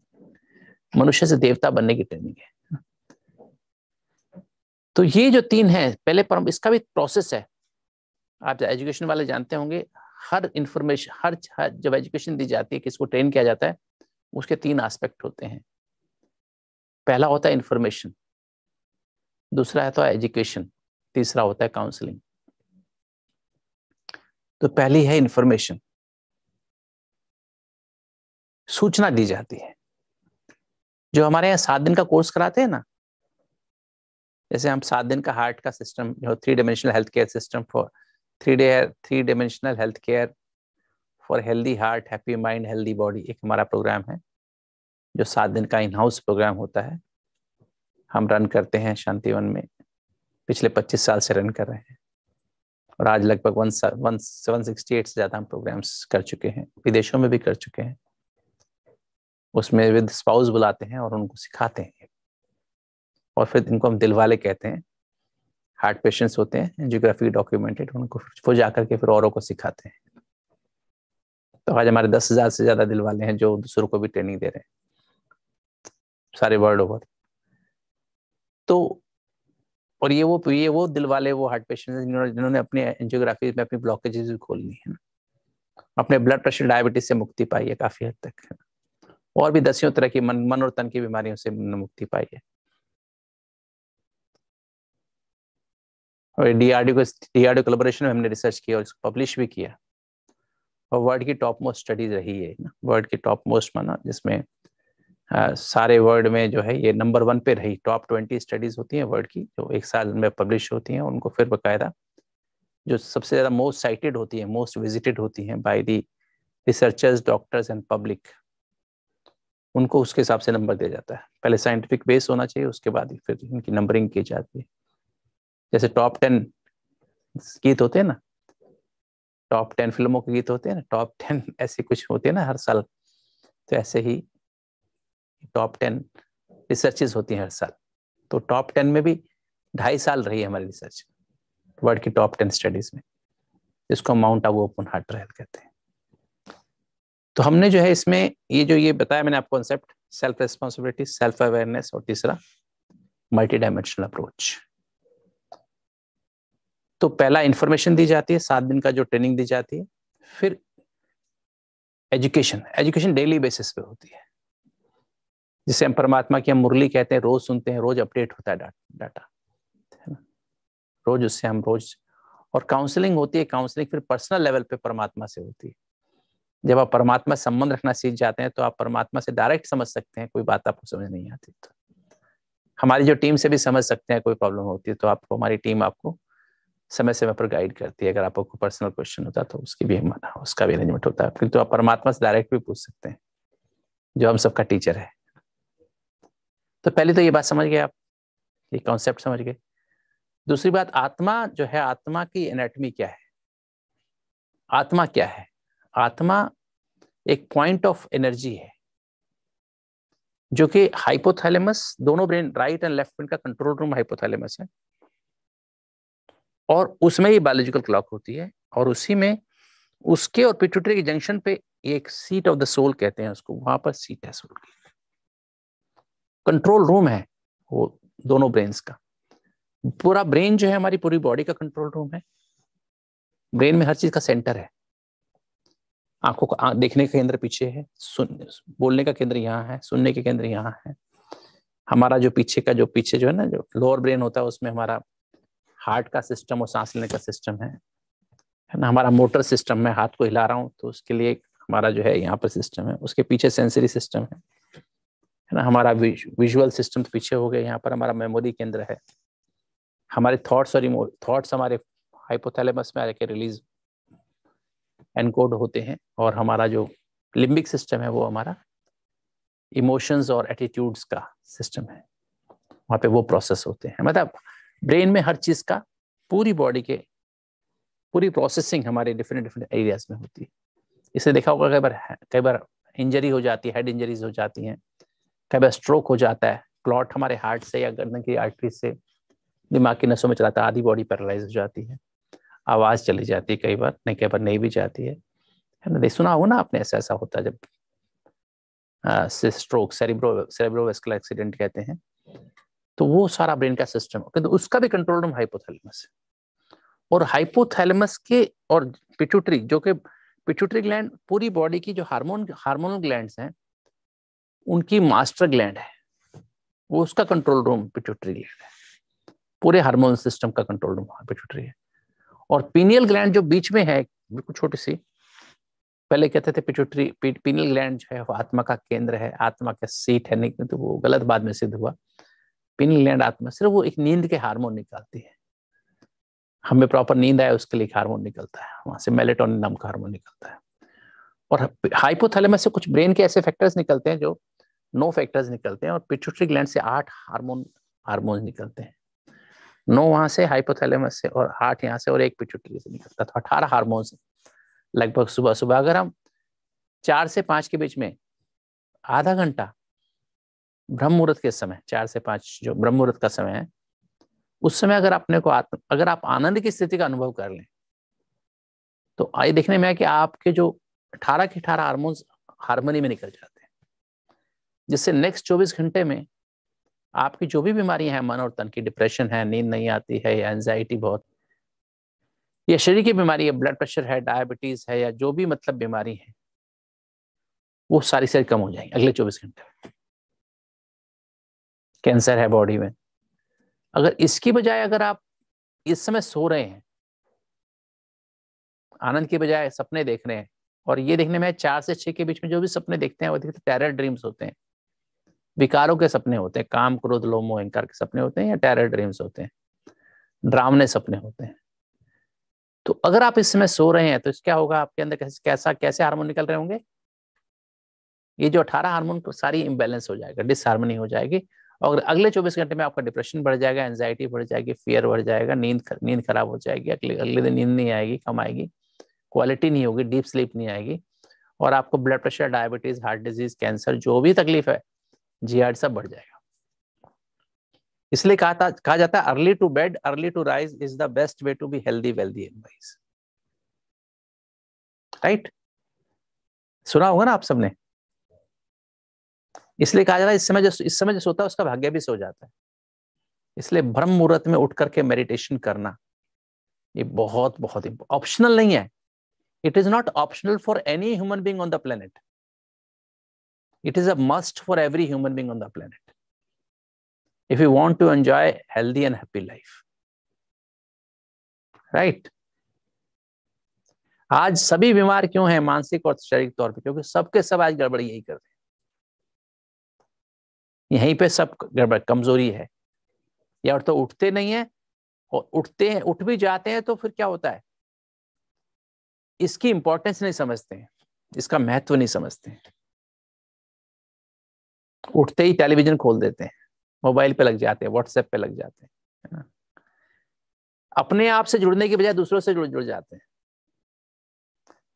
मनुष्य से देवता बनने की ट्रेनिंग है तो ये जो तीन है पहले परम इसका भी प्रोसेस है आप एजुकेशन वाले जानते होंगे हर इंफॉर्मेशन हर, हर जब एजुकेशन दी जाती है किसको ट्रेन किया जाता है उसके तीन एस्पेक्ट होते हैं पहला होता है इंफॉर्मेशन दूसरा है तो एजुकेशन तीसरा होता है काउंसलिंग तो पहली है इंफॉर्मेशन सूचना दी जाती है जो हमारे यहाँ सात दिन का कोर्स कराते हैं ना जैसे हम सात दिन का हार्ट का सिस्टम जो three dimensional health care system for three day three dimensional health care for healthy heart happy mind healthy body एक हमारा प्रोग्राम है जो सात दिन का इन हाउस प्रोग्राम होता है हम रन करते हैं शांतिवन में पिछले 25 साल से रन कर रहे हैं और आज लगभग one one seven sixty eight से ज़्यादा हम प्रोग्राम्स कर चुके हैं विदेशों में भी कर चुके हैं उसमें विद स्पाउस बुलाते हैं और उनको सिखाते हैं और फिर इनको हम दिल वाले कहते हैं हार्ट पेशेंट्स होते हैं एंजियोग्राफी डॉक्यूमेंटेड उनको वो जाकर के फिर औरों को सिखाते हैं तो आज हमारे दस हज़ार से ज़्यादा दिल वाले हैं जो दूसरों को भी ट्रेनिंग दे रहे हैं सारे वर्ल्ड ओवर तो और ये वो ये वो दिल वाले वो हार्ट पेशेंट हैं जिन्होंने अपने एंजियोग्राफी में अपनी ब्लॉकेजेस भी खोल ली है अपने ब्लड प्रेशर डायबिटीज से मुक्ति पाई है काफी हद तक और भी दसियों तरह की मन मन और तन की बीमारियों से मुक्ति पाई है और डीआरडी को डीआरडी कोलेबोरेशन में हमने रिसर्च किया और इसको पब्लिश भी किया और वर्ल्ड की टॉप मोस्ट स्टडीज रही है वर्ल्ड की टॉप मोस्ट माना जिसमें आ, सारे वर्ल्ड में जो है ये नंबर वन पे रही टॉप ट्वेंटी स्टडीज होती हैं वर्ल्ड की जो एक साल में पब्लिश होती हैं उनको फिर बाकायदा जो सबसे ज़्यादा मोस्ट साइटेड होती है मोस्ट विजिटेड होती हैं by the researchers doctors and public उनको उसके हिसाब से नंबर दिया जाता है पहले साइंटिफिक बेस होना चाहिए उसके बाद ही फिर उनकी नंबरिंग की जाती है जैसे टॉप टेन गीत होते हैं ना टॉप टेन फिल्मों के गीत होते हैं ना टॉप टेन ऐसे कुछ होते हैं ना हर साल तो ऐसे ही टॉप टेन रिसर्चेज होती हैं हर साल तो टॉप टेन में भी ढाई साल रही है हमारी रिसर्च वर्ल्ड की टॉप टेन स्टडीज में जिसको Mount Abu open heart trial कहते हैं तो हमने जो है इसमें ये जो ये बताया मैंने आपको concept self responsibility self awareness और तीसरा मल्टी डायमेंशनल अप्रोच तो पहला इंफॉर्मेशन दी जाती है सात दिन का जो ट्रेनिंग दी जाती है फिर एजुकेशन एजुकेशन डेली बेसिस पे होती है जिसे हम परमात्मा की हम मुरली कहते हैं रोज सुनते हैं रोज अपडेट होता है डाटा है ना रोज उससे हम रोज और काउंसलिंग होती है काउंसलिंग फिर पर्सनल लेवल पे परमात्मा से होती है जब आप परमात्मा संबंध रखना सीख जाते हैं तो आप परमात्मा से डायरेक्ट समझ सकते हैं कोई बात आपको समझ नहीं आती तो हमारी जो टीम से भी समझ सकते हैं कोई प्रॉब्लम होती है तो आपको हमारी टीम आपको समय समय पर गाइड करती है अगर आपको पर्सनल क्वेश्चन होता तो उसकी भी उसका भी अरेंजमेंट होता है फिर तो आप परमात्मा से डायरेक्ट भी पूछ सकते हैं जो हम सबका टीचर है तो पहले तो ये बात समझ गए आप ये कॉन्सेप्ट समझ गए दूसरी बात आत्मा जो है आत्मा की एनेटमी क्या है आत्मा क्या है आत्मा एक पॉइंट ऑफ एनर्जी है जो कि हाइपोथैलेमस दोनों brain right and left brain का कंट्रोल रूम हाइपोथैलेमस है और उसमें ही बायोलॉजिकल क्लॉक होती है और उसी में उसके और पिट्यूटरी के जंक्शन पे एक सीट ऑफ द सोल कहते हैं उसको वहां पर सीट है सोल की कंट्रोल रूम है वो दोनों ब्रेन्स का पूरा ब्रेन जो है हमारी पूरी बॉडी का कंट्रोल रूम है ब्रेन में हर चीज का सेंटर है आंखों का देखने का केंद्र पीछे है सुन बोलने का केंद्र यहाँ है सुनने के केंद्र यहाँ है हमारा जो पीछे का जो पीछे जो है ना जो लोअर ब्रेन होता है उसमें हमारा हार्ट का सिस्टम और सांस लेने का सिस्टम है है ना हमारा मोटर सिस्टम में हाथ को हिला रहा हूँ तो उसके लिए हमारा जो है यहाँ पर सिस्टम है उसके पीछे सेंसरी सिस्टम है है ना हमारा विजुअल सिस्टम तो पीछे हो गया यहाँ पर हमारा मेमोरी केंद्र है हमारे थॉट्स और थॉट्स हमारे हाइपोथैलेमस में आके रिलीज एनकोड होते हैं और हमारा जो लिम्बिक सिस्टम है वो हमारा इमोशंस और एटीट्यूड्स का सिस्टम है वहाँ पे वो प्रोसेस होते हैं मतलब ब्रेन में हर चीज़ का पूरी बॉडी के पूरी प्रोसेसिंग हमारे डिफरेंट डिफरेंट एरियाज में होती है इसे देखा होगा कई बार कई बार इंजरी हो जाती है हेड इंजरीज हो जाती हैं कई बार स्ट्रोक हो जाता है क्लॉट हमारे हार्ट से या गर्दन की आर्टरी से दिमाग की नसों में चलाता है आधी बॉडी पैरालाइज हो जाती है आवाज़ चली जाती है कई बार नहीं कई बार नहीं भी जाती है है ना सुना हो ना आपने ऐसा ऐसा होता है जब से स्ट्रोक सेरिब्रो सेरिब्रोवेस्कुलर एक्सीडेंट कहते हैं तो वो सारा ब्रेन का सिस्टम किंतु तो उसका भी कंट्रोल रूम हाइपोथैलेमस है और हाइपोथैलेमस के और पिट्यूटरी जो कि पिट्यूटरी ग्लैंड पूरी बॉडी की जो हार्मोन हार्मोनल ग्लैंड्स हैं उनकी मास्टर ग्लैंड है वो उसका कंट्रोल रूम पिट्यूटरी ग्लैंड है पूरे हार्मोन सिस्टम का कंट्रोल रूम पिट्यूटरी है और पीनियल ग्लैंड जो बीच में है बिल्कुल छोटी सी पहले कहते थे पिट्यूटरी पीनियल ग्लैंड जो है वो आत्मा का केंद्र है आत्मा का सीट है नहीं तो वो गलत बाद में सिद्ध हुआ पीनियल ग्लैंड आत्मा सिर्फ वो एक नींद के हार्मोन निकालती है हमें प्रॉपर नींद आए उसके लिए हार्मोन निकलता है वहां से मेलेटोनिन नाम का हार्मोन निकलता है और हाइपोथैलेमस से कुछ ब्रेन के ऐसे फैक्टर्स निकलते हैं जो नौ फैक्टर्स निकलते हैं और पिट्यूटरी ग्लैंड से आठ हार्मोन हार्मोन निकलते हैं नौ वहां से हाइपोथैलेमस से और आठ यहाँ से और एक पिट्यूटरी से निकलता है तो अठारह हारमोन लगभग सुबह सुबह अगर हम चार से पांच के बीच में आधा घंटा ब्रह्म मुहूर्त के समय चार से पांच जो ब्रह्म मुहूर्त का समय है उस समय अगर आपने को आत्म अगर आप आनंद की स्थिति का अनुभव कर लें तो आइए देखने में है कि आपके जो अठारह के अठारह हारमोन्स हारमोनी में निकल जाते जिससे नेक्स्ट चौबीस घंटे में आपकी जो भी बीमारियां हैं मन और तन की डिप्रेशन है नींद नहीं आती है या एंजाइटी बहुत या शरीर की बीमारी है ब्लड प्रेशर है डायबिटीज है या जो भी मतलब बीमारी है वो सारी सारी कम हो जाएंगी अगले चौबीस घंटे में कैंसर है बॉडी में अगर इसकी बजाय अगर आप इस समय सो रहे हैं आनंद की बजाय सपने देख रहे हैं और ये देखने में चार से छह के बीच में जो भी सपने देखते हैं वो देखते टेरर ड्रीम्स होते हैं विकारों के सपने होते हैं काम क्रोध लोभ अहंकार के सपने होते हैं या टेरर ड्रीम्स होते हैं ड्रामने सपने होते हैं तो अगर आप इस समय सो रहे हैं तो क्या होगा आपके अंदर कैसे कैसा कैसे हार्मोन निकल रहे होंगे ये जो अठारह हार्मोन तो सारी इम्बेलेंस हो जाएगा डिसहार्मनी हो जाएगी और अगले चौबीस घंटे में आपका डिप्रेशन बढ़ जाएगा एंजाइटी बढ़ जाएगी फियर बढ़ जाएगा नींद नींद खराब हो जाएगी अगले अगले दिन नींद नहीं आएगी कम आएगी क्वालिटी नहीं होगी डीप स्लीप नहीं आएगी और आपको blood pressure diabetes heart disease cancer जो भी तकलीफ है जी सब बढ़ जाएगा इसलिए कहा था कहा जाता है early to bed early to rise is the best way to be healthy wealthy and wise right सुना होगा ना आप सबने इसलिए कहा जाता है इस समय जो इस समय जो सोता है उसका भाग्य भी सो जाता है इसलिए ब्रह्म मुहूर्त में उठ करके मेडिटेशन करना ये बहुत बहुत ऑप्शनल नहीं है it is not optional for any human being on the planet It is a must for every human being on the planet if you want to enjoy healthy and happy life. Right? आज सभी बीमार क्यों हैं मानसिक और शारीरिक तौर पे क्योंकि सबके सब आज गड़बड़ यही कर रहे हैं यहीं पे सब गड़बड़ कमजोरी है या और तो उठते नहीं है और उठते हैं उठ भी जाते हैं तो फिर क्या होता है इसकी इंपॉर्टेंस नहीं समझते हैं इसका महत्व नहीं समझते हैं उठते ही टेलीविजन खोल देते हैं मोबाइल पे लग जाते हैं व्हाट्सएप पे लग जाते हैं अपने आप से जुड़ने के बजाय दूसरों से जुड़ जुड़ जाते हैं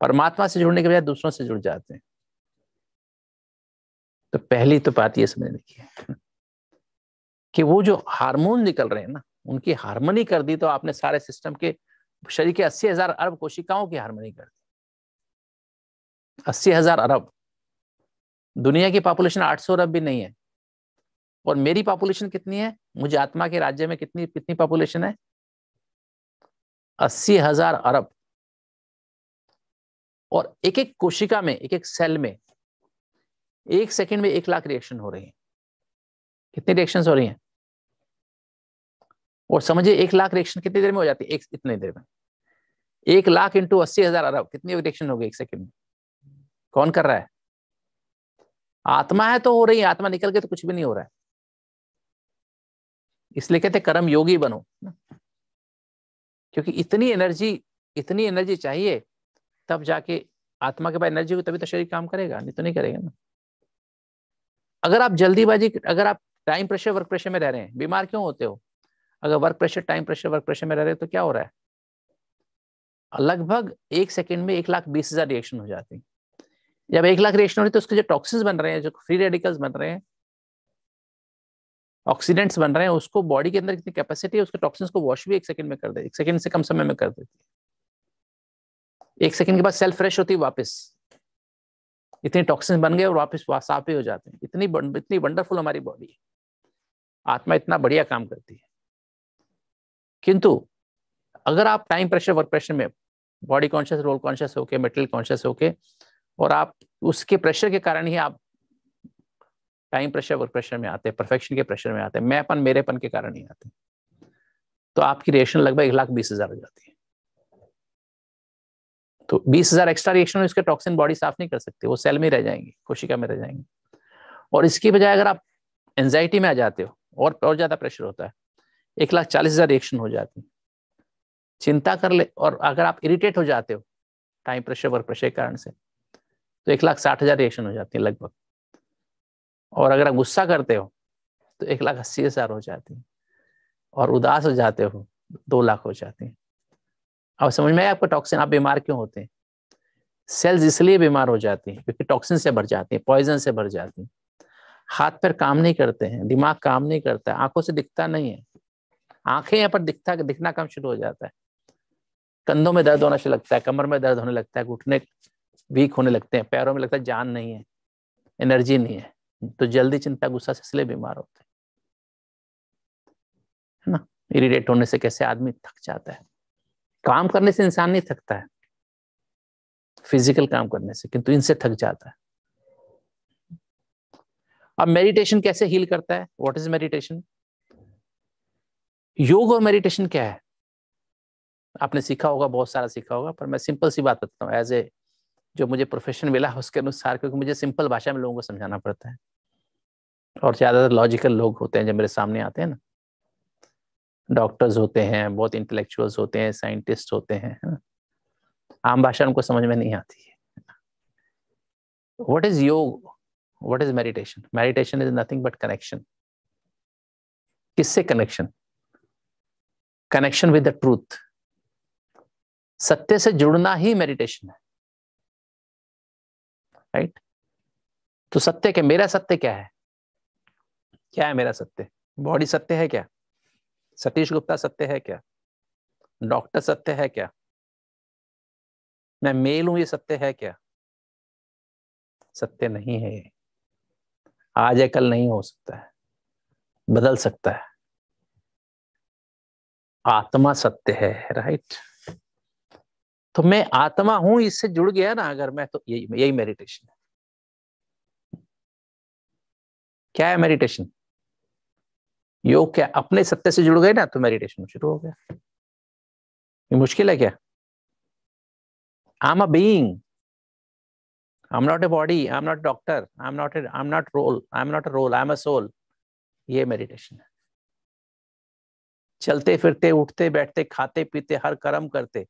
परमात्मा से जुड़ने के बजाय दूसरों से जुड़ जाते हैं तो पहली तो बात यह समझने की है कि वो जो हार्मोन निकल रहे हैं ना उनकी हार्मनी कर दी तो आपने सारे सिस्टम के शरीर के अस्सी हजार अरब कोशिकाओं की हार्मनी कर दी अस्सी हजार अरब दुनिया की पॉपुलेशन 800 अरब भी नहीं है और मेरी पॉपुलेशन कितनी है मुझे आत्मा के राज्य में कितनी कितनी पॉपुलेशन है अस्सी हजार अरब और एक एक कोशिका में एक एक सेल में एक सेकंड में एक लाख रिएक्शन हो रही है कितनी रिएक्शन हो रही हैं और समझिए एक लाख रिएक्शन कितनी देर में हो जाती है एक इतनी देर में एक लाख इंटू अस्सी हजार अरब कितनी रिएक्शन हो गई एक सेकंड में कौन कर रहा है आत्मा है तो हो रही है आत्मा निकल के तो कुछ भी नहीं हो रहा है इसलिए कहते कर्म योगी बनो क्योंकि इतनी एनर्जी इतनी एनर्जी चाहिए तब जाके आत्मा के पास एनर्जी हो तभी तो शरीर काम करेगा नहीं तो नहीं करेगा ना अगर आप जल्दीबाजी अगर आप टाइम प्रेशर वर्क प्रेशर में रह रहे हैं बीमार क्यों होते हो अगर work pressure time pressure work pressure में रह रहे हो तो क्या हो रहा है लगभग एक सेकंड में एक लाख बीस हजार रिएक्शन हो जाती जब एक लाख रिएक्शन हो रही है तो उसके जो टॉक्सिन बन रहे हैं जो फ्री रेडिकल्स बन रहे हैं ऑक्सीडेंट्स बन रहे हैं उसको बॉडी के अंदर कितनी कैपेसिटी है उसके टॉक्सिन्स को वॉश भी एक सेकंड में कर दे एक सेकंड से कम समय में कर देती है एक सेकंड के बाद सेल फ्रेश होती है वापस इतने टॉक्सिन बन गए और वापस साफ भी हो जाते हैं इतनी इतनी वंडरफुल हमारी बॉडी है आत्मा इतना बढ़िया काम करती है किंतु अगर आप टाइम प्रेशर वर्क प्रेशर में बॉडी कॉन्शियस रोल कॉन्शियस होके मेटल कॉन्शियस होके और आप उसके प्रेशर के कारण ही आप टाइम प्रेशर वर्क प्रेशर में आते हैं परफेक्शन के प्रेशर में आते हैं मैंपन मेरेपन के कारण ही आते तो आपकी रिएक्शन लगभग एक लाख बीस हजार हो जाती है तो बीस हजार एक्स्ट्रा रिएक्शन उसके टॉक्सिन बॉडी साफ नहीं कर सकती वो सेल में रह जाएंगे कोशिका में रह जाएंगे और इसकी बजाय अगर आप एनजाइटी में आ जाते हो और और ज्यादा प्रेशर होता है एक लाख चालीस हजार रिएक्शन हो जाती है चिंता कर ले और अगर आप इरिटेट हो जाते हो टाइम प्रेशर वर्क प्रेशर के कारण से तो एक लाख साठ हजार रिएक्शन हो जाती है लगभग और अगर आप गुस्सा करते हो तो एक लाख अस्सी हजार हो जाती है और उदास हो जाते हो दो लाख हो जाते हैं अब समझ में आया आपको टॉक्सिन आप बीमार क्यों होते हैं सेल्स इसलिए बीमार हो जाती हैं क्योंकि टॉक्सिन से भर जाती हैं पॉइजन से भर जाती हैं हाथ पर काम नहीं करते हैं दिमाग काम नहीं करता है आंखों से दिखता नहीं है आंखें यहाँ पर दिखता दिखना कम शुरू हो जाता है कंधों में दर्द होना शुरू लगता है कमर में दर्द होने लगता है घुटने वीक होने लगते हैं पैरों में लगता है जान नहीं है एनर्जी नहीं है तो जल्दी चिंता गुस्सा से इसलिए बीमार होते है ना इरिटेट होने से कैसे आदमी थक जाता है काम करने से इंसान नहीं थकता है फिजिकल काम करने से किंतु इनसे थक जाता है अब मेडिटेशन कैसे हील करता है व्हाट इज मेडिटेशन योग और मेडिटेशन क्या है आपने सीखा होगा बहुत सारा सीखा होगा पर मैं सिंपल सी बात बताता हूँ एज ए जो मुझे प्रोफेशन मिला उसके अनुसार क्योंकि मुझे सिंपल भाषा में लोगों को समझाना पड़ता है और ज़्यादातर लॉजिकल लोग होते हैं जब मेरे सामने आते हैं ना डॉक्टर्स होते हैं बहुत इंटेलेक्चुअल्स होते हैं साइंटिस्ट होते हैं है ना आम भाषा उनको समझ में नहीं आती है what is yog what is meditation meditation is nothing but connection किससे connection connection with the truth सत्य से जुड़ना ही मेडिटेशन है राइट तो सत्य क्या मेरा सत्य क्या है क्या है मेरा सत्य बॉडी सत्य है क्या सतीश गुप्ता सत्य है क्या डॉक्टर सत्य है क्या मैं मेल हूं ये सत्य है क्या सत्य नहीं है आज या कल नहीं हो सकता है बदल सकता है आत्मा सत्य है राइट तो मैं आत्मा हूं इससे जुड़ गया ना अगर मैं तो यही यही मेडिटेशन है क्या है मेडिटेशन योग क्या अपने सत्य से जुड़ गए ना तो मेडिटेशन शुरू हो गया ये मुश्किल है क्या I am a being I am not a body I am not doctor I am not I am not role I am not a role I am a soul ये मेडिटेशन है चलते फिरते उठते बैठते खाते पीते हर कर्म करते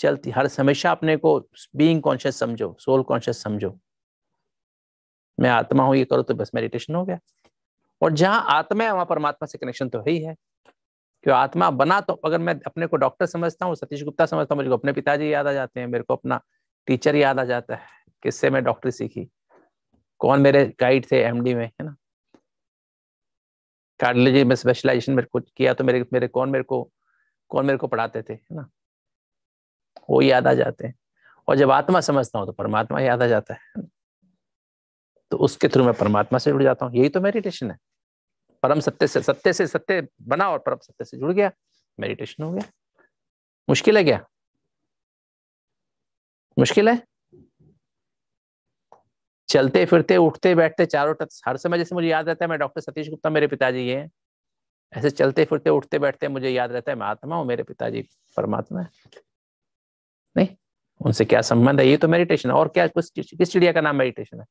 चलती हर हमेशा अपने को बीइंग कॉन्शियस समझो सोल कॉन्शियस समझो मैं आत्मा हूं ये करो तो बस मेडिटेशन हो गया और जहां आत्मा है वहां परमात्मा से कनेक्शन तो है ही है क्यों आत्मा बना तो अगर मैं अपने को डॉक्टर समझता हूँ सतीश गुप्ता समझता हूँ मुझे अपने पिताजी याद आ जाते हैं मेरे को अपना टीचर याद आ जाता है किससे मैं डॉक्टरी सीखी कौन मेरे गाइड थे एमडी में है ना कार्डियोलॉजी में स्पेशलाइजेशन मेरे को किया तो मेरे मेरे कौन मेरे को कौन मेरे को पढ़ाते थे है ना वो याद आ जाते हैं और जब आत्मा समझता हूँ तो परमात्मा याद आ जाता है तो उसके थ्रू मैं परमात्मा से जुड़ जाता हूँ यही तो मेडिटेशन है परम सत्य से सत्य से सत्य बना और परम सत्य से जुड़ गया मेडिटेशन हो गया मुश्किल है क्या मुश्किल है चलते फिरते उठते बैठते चारों तक हर समय जैसे मुझे याद रहता है मैं डॉक्टर सतीश गुप्ता मेरे पिताजी ये हैं ऐसे चलते फिरते उठते बैठते मुझे याद रहता है मैं आत्मा हूँ मेरे पिताजी परमात्मा है नहीं उनसे क्या संबंध है ये तो मेडिटेशन है और क्या किस किस चिड़िया का नाम मेडिटेशन है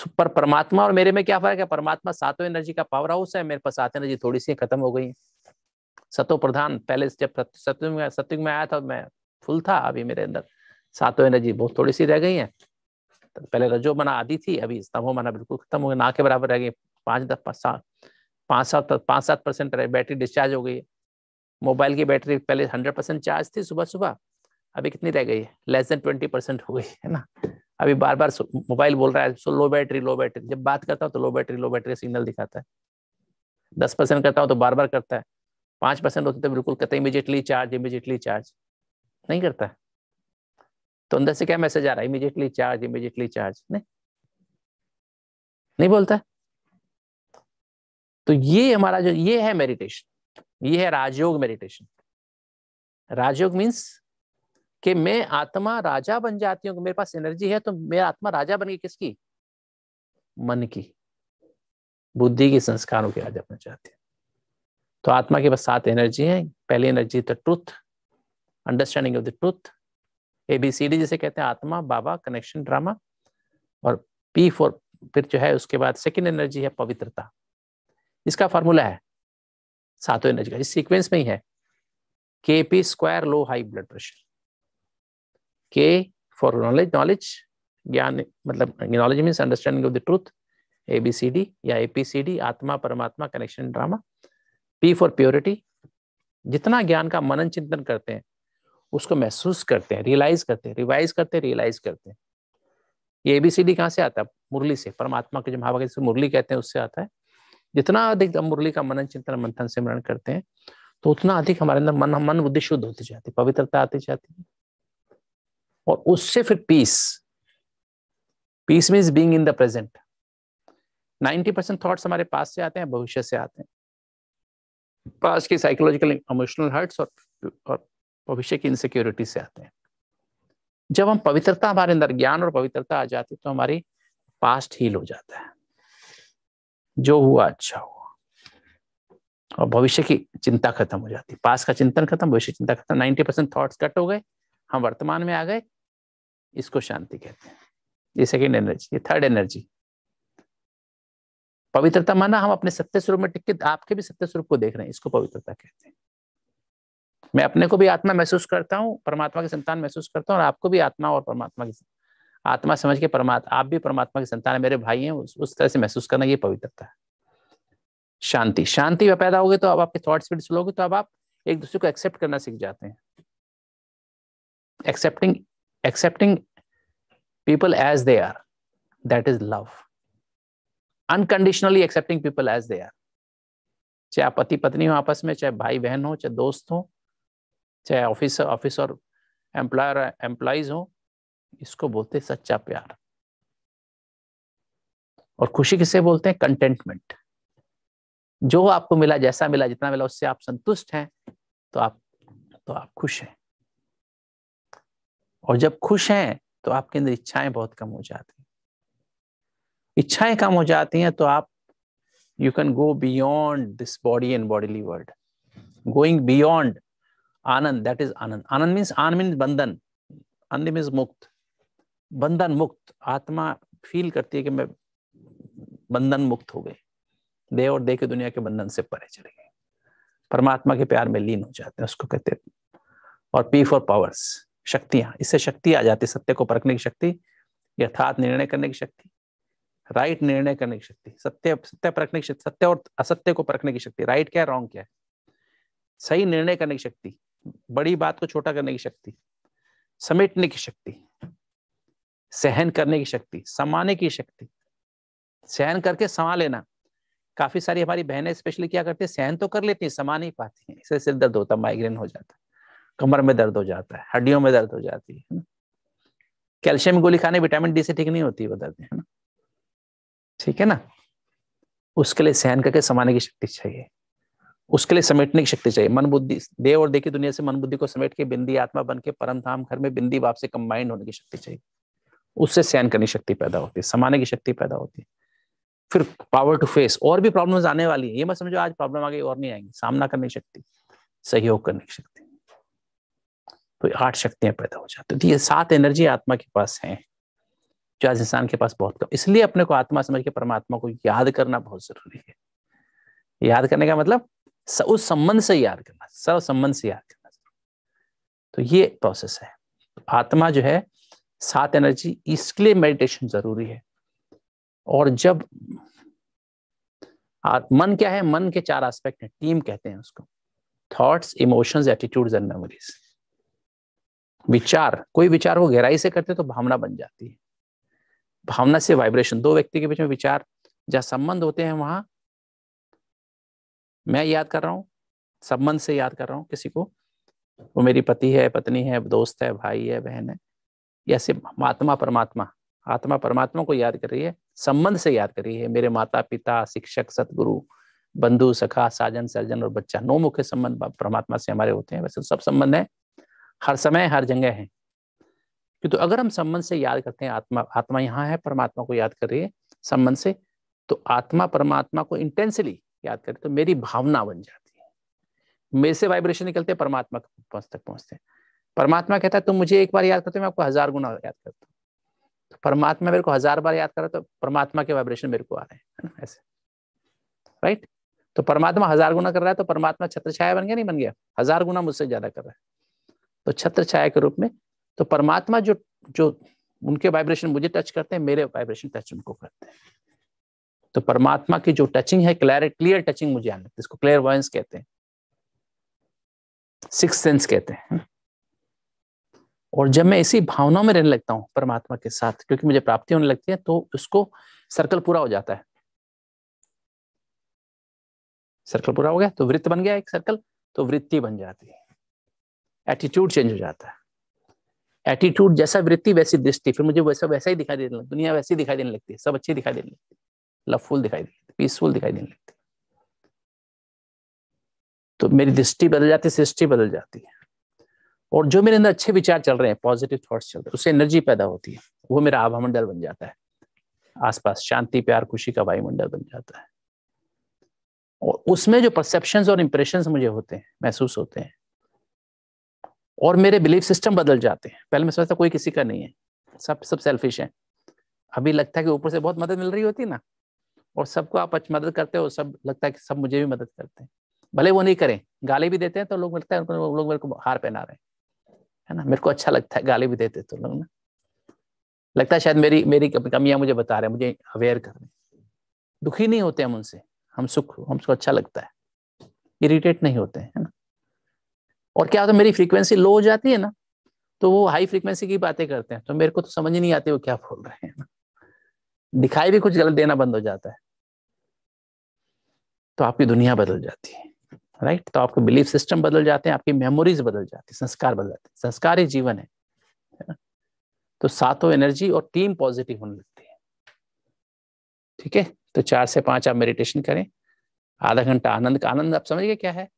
सुपर परमात्मा और मेरे में क्या फर्क है परमात्मा सातों एनर्जी का पावर हाउस है मेरे पास सात एनर्जी थोड़ी सी खत्म हो गई सतो प्रधान पहले जब सत्युग में सत्युग में आया था मैं फुल था अभी मेरे अंदर सातों एनर्जी बहुत थोड़ी सी रह गई है तो पहले रजो मना आदि थी अभी स्तंभो मना बिल्कुल खत्म हो गया ना के बराबर रह गई पांच दस पांच सात पाँच सात पांच सात परसेंट बैटरी डिस्चार्ज हो गई है मोबाइल की बैटरी पहले हंड्रेड परसेंट चार्ज थी सुबह सुबह अभी कितनी रह गई है लेस देन ट्वेंटी परसेंट हो गई है ना अभी बार बार मोबाइल बोल रहा है सो लो बैटरी लो बैटरी जब बात करता हूँ तो low battery low battery signal दिखाता है दस परसेंट करता हूँ तो बार बार करता है पाँच परसेंट होते तो बिल्कुल कहते हैं इमिजिएटली चार्ज इमिजिएटली चार्ज नहीं करता तो अंदर से क्या मैसेज आ रहा है इमिजिएटली चार्ज इमिजिएटली चार्ज नहीं नहीं बोलता तो ये हमारा जो ये है मेडिटेशन ये है राजयोग मेडिटेशन राजयोग मीन्स कि मैं आत्मा राजा बन जाती हूँ मेरे पास एनर्जी है तो मेरा आत्मा राजा बन गई किसकी मन की बुद्धि के संस्कारों की राजा बन जाती है तो आत्मा के पास सात एनर्जी है पहली energy the truth understanding of the truth A B C D जिसे कहते हैं आत्मा बाबा कनेक्शन ड्रामा और पी फॉर फिर जो है उसके बाद सेकेंड एनर्जी है पवित्रता इसका फॉर्मूला है सातवें नज का इस सीक्वेंस में ही है K P square low high blood pressure K for knowledge knowledge ज्ञान मतलब knowledge means understanding of the truth A B C D या ए पी सी डी आत्मा परमात्मा connection drama P for purity जितना ज्ञान का मनन चिंतन करते हैं उसको महसूस करते हैं रियलाइज करते हैं रिवाइज करते हैं रियलाइज करते हैं ये ए बी सी डी कहाँ से आता है मुरली से परमात्मा के जो महाभाग मुरली कहते हैं उससे आता है जितना अधिक मुरली का मनन चिंतन मंथन सिमरण करते हैं तो उतना अधिक हमारे अंदर मन मन बुद्धि शुद्ध होती जाती पवित्रता आती जाती है और उससे फिर peace peace means being in the present 90 percent thoughts हमारे पास से आते हैं भविष्य से आते हैं पास की साइकोलॉजिकल इमोशनल हर्ट्स और और भविष्य की इनसिक्योरिटी से आते हैं जब हम पवित्रता हमारे अंदर ज्ञान और पवित्रता आ जाती है तो हमारी पास्ट हील हो जाता है जो हुआ अच्छा हुआ और भविष्य की चिंता खत्म हो जाती पास का चिंतन खत्म भविष्य चिंता खत्म नाइन्टी परसेंट थॉट कट हो गए हम वर्तमान में आ गए इसको शांति कहते हैं ये सेकेंड एनर्जी ये थर्ड एनर्जी पवित्रता माना हम अपने सत्य स्वरूप में टिकित आपके भी सत्य स्वरूप को देख रहे हैं इसको पवित्रता कहते हैं मैं अपने को भी आत्मा महसूस करता हूँ परमात्मा की संतान महसूस करता हूँ और आपको भी आत्मा और परमात्मा की आत्मा समझ के परमात्मा आप भी परमात्मा की संतान है मेरे भाई हैं उस, उस तरह से महसूस करना ये पवित्रता है शांति शांति में पैदा गई तो अब आपके थॉट भी स्लो तो अब आप एक दूसरे को एक्सेप्ट करना सीख जाते हैं accepting accepting people as they are that is love unconditionally accepting people as they are चाहे आप पति पत्नी हो आपस में चाहे भाई बहन हो चाहे दोस्त हो चाहे ऑफिस ऑफिस और एम्प्लॉयर एम्प्लॉयज हो इसको बोलते हैं सच्चा प्यार और खुशी किसे बोलते हैं कंटेंटमेंट जो आपको मिला जैसा मिला जितना मिला उससे आप संतुष्ट हैं तो आप तो आप खुश हैं और जब खुश हैं तो आपके अंदर इच्छाएं बहुत कम हो जाती हैं इच्छाएं कम हो जाती हैं तो आप you can go beyond this body and bodily world going beyond anand that is anand anand means anand means bandhan anand means मुक्त बंधन मुक्त आत्मा फील करती है कि मैं बंधन मुक्त हो गई देह और देह की दुनिया के बंधन से परे चले गए परमात्मा के प्यार में लीन हो जाते हैं उसको कहते हैं और पी फॉर पावर्स शक्तियां इससे शक्ति आ जाती सत्य को परखने की शक्ति यथार्थ निर्णय करने की शक्ति राइट निर्णय करने की शक्ति सत्य सत्य परखने की शक्ति सत्य और असत्य को परखने की शक्ति राइट क्या है रॉन्ग क्या है सही निर्णय करने की शक्ति बड़ी बात को छोटा करने की शक्ति समेटने की शक्ति सहन करने की शक्ति समाने की शक्ति सहन करके समा लेना काफी सारी हमारी बहनें स्पेशली क्या करती है सहन तो कर लेती है समा नहीं पाती हैं इससे सिर दर्द होता माइग्रेन हो जाता है कमर में दर्द हो जाता है हड्डियों में दर्द हो जाती है कैल्शियम गोली खाने विटामिन डी से ठीक नहीं होती वो दर्द है ना ठीक है ना उसके लिए सहन करके समाने की शक्ति चाहिए उसके लिए समेटने की शक्ति चाहिए मन बुद्धि देव और देखी दुनिया से मन बुद्धि को समेट के बिंदी आत्मा बन के परम धाम घर में बिंदी बाप से कंबाइंड होने की शक्ति चाहिए उससे सहन करने की शक्ति पैदा होती है समाने की शक्ति पैदा होती है फिर पावर टू फेस और भी प्रॉब्लम आने वाली है ये मत समझो आज प्रॉब्लम आ गई और नहीं आएंगी सामना करने की शक्ति सहयोग करने की शक्ति तो आठ शक्तियां पैदा हो जाती तो ये सात एनर्जी आत्मा के पास है जो आज इंसान के पास बहुत कम इसलिए अपने को आत्मा समझ के परमात्मा को याद करना बहुत जरूरी है याद करने का मतलब उस संबंध से याद करना सर्व संबंध से याद करना तो ये प्रोसेस है तो आत्मा जो है सात एनर्जी इसके लिए मेडिटेशन जरूरी है और जब आ, मन क्या है मन के चार एस्पेक्ट हैं टीम कहते हैं उसको thoughts emotions attitudes and memories विचार कोई विचार वो गहराई से करते तो भावना बन जाती है भावना से वाइब्रेशन दो व्यक्ति के बीच में विचार जहां संबंध होते हैं वहां मैं याद कर रहा हूं संबंध से याद कर रहा हूं किसी को वो मेरी पति है पत्नी है दोस्त है भाई है बहन है या सिर्फ आत्मा परमात्मा आत्मा परमात्मा को याद कर रही है संबंध से याद कर रही है मेरे माता पिता शिक्षक सदगुरु बंधु सखा साजन सर्जन और बच्चा नौ मुख्य संबंध परमात्मा से हमारे होते हैं वैसे तो सब संबंध है हर समय हर जगह है किंतु तो अगर हम संबंध से याद करते हैं आत्मा आत्मा यहाँ है परमात्मा को याद कर रही है संबंध से तो आत्मा परमात्मा को इंटेंसली याद करे तो मेरी भावना बन जाती है मेरे से वाइब्रेशन निकलते हैं परमात्मा तक पहुंचते हैं परमात्मा कहता है तुम मुझे एक बार याद करते हो मैं आपको हजार गुना याद करता हूँ तो परमात्मा मेरे को हजार बार याद कर रहा तो परमात्मा के वाइब्रेशन मेरे को आ रहे हैं ऐसे राइट तो परमात्मा हजार गुना कर रहा है तो परमात्मा छत्र छाया बन गया नहीं बन गया हजार गुना मुझसे ज्यादा कर रहा है तो छत्र छाया के रूप में तो परमात्मा जो जो उनके वाइब्रेशन मुझे टच करते हैं मेरे वाइब्रेशन टच उनको करते हैं तो परमात्मा की जो टचिंग है क्लियर क्लियर टचिंग मुझे आने इसको क्लियर वॉयस कहते हैं सिक्स सेंस कहते हैं और जब मैं इसी भावना में रहने लगता हूँ परमात्मा के साथ क्योंकि मुझे प्राप्ति होने लगती है तो उसको सर्कल पूरा हो जाता है सर्कल पूरा हो गया तो वृत्त बन गया एक सर्कल तो वृत्ति बन जाती है एटीट्यूड चेंज हो जाता है एटीट्यूड जैसा वृत्ति वैसी दृष्टि फिर मुझे वैसा वैसा ही दिखाई देने लगता दुनिया वैसी दिखाई देने लगती है सब अच्छी दिखाई देने लगती है लवफुल दिखाई देने है पीसफुल दिखाई देने लगती है तो मेरी दृष्टि बदल जाती है सृष्टि बदल जाती है और जो मेरे अंदर अच्छे विचार चल रहे हैं पॉजिटिव थॉट्स चल रहे हैं उससे एनर्जी पैदा होती है वो मेरा आभा मंडल बन जाता है आसपास शांति प्यार खुशी का वायुमंडल बन जाता है और उसमें जो परसेप्शन और इम्प्रेशन मुझे होते हैं महसूस होते हैं और मेरे बिलीफ सिस्टम बदल जाते हैं पहले मैं समझता कोई किसी का नहीं है सब सब सेल्फिश है अभी लगता है कि ऊपर से बहुत मदद मिल रही होती है ना और सबको आप मदद करते हो सब लगता है कि सब मुझे भी मदद करते हैं भले वो नहीं करें गाली भी देते हैं तो लोग लगता है उनको लोग मेरे को हार पहना रहे हैं है ना मेरे को अच्छा लगता है गाली भी देते तो लोग ना लगता है शायद मेरी मेरी कमियां मुझे बता रहे हैं मुझे अवेयर कर रहे हैं दुखी नहीं होते हम उनसे हम सुख हमको अच्छा लगता है इरिटेट नहीं होते है ना और क्या होता है मेरी फ्रीक्वेंसी लो हो जाती है ना तो वो हाई फ्रीक्वेंसी की बातें करते हैं तो मेरे को तो समझ नहीं आती वो क्या बोल रहे हैं ना दिखाई भी कुछ गलत देना बंद हो जाता है तो आपकी दुनिया बदल जाती है राइट तो आपके बिलीफ सिस्टम बदल जाते हैं आपकी मेमोरीज बदल जाती है संस्कार बदल जाते हैं संस्कार ही जीवन है तो सातों एनर्जी और टीम पॉजिटिव होने लगती है ठीक है तो चार से पांच आप मेडिटेशन करें आधा घंटा आनंद का आनंद आप समझिए क्या है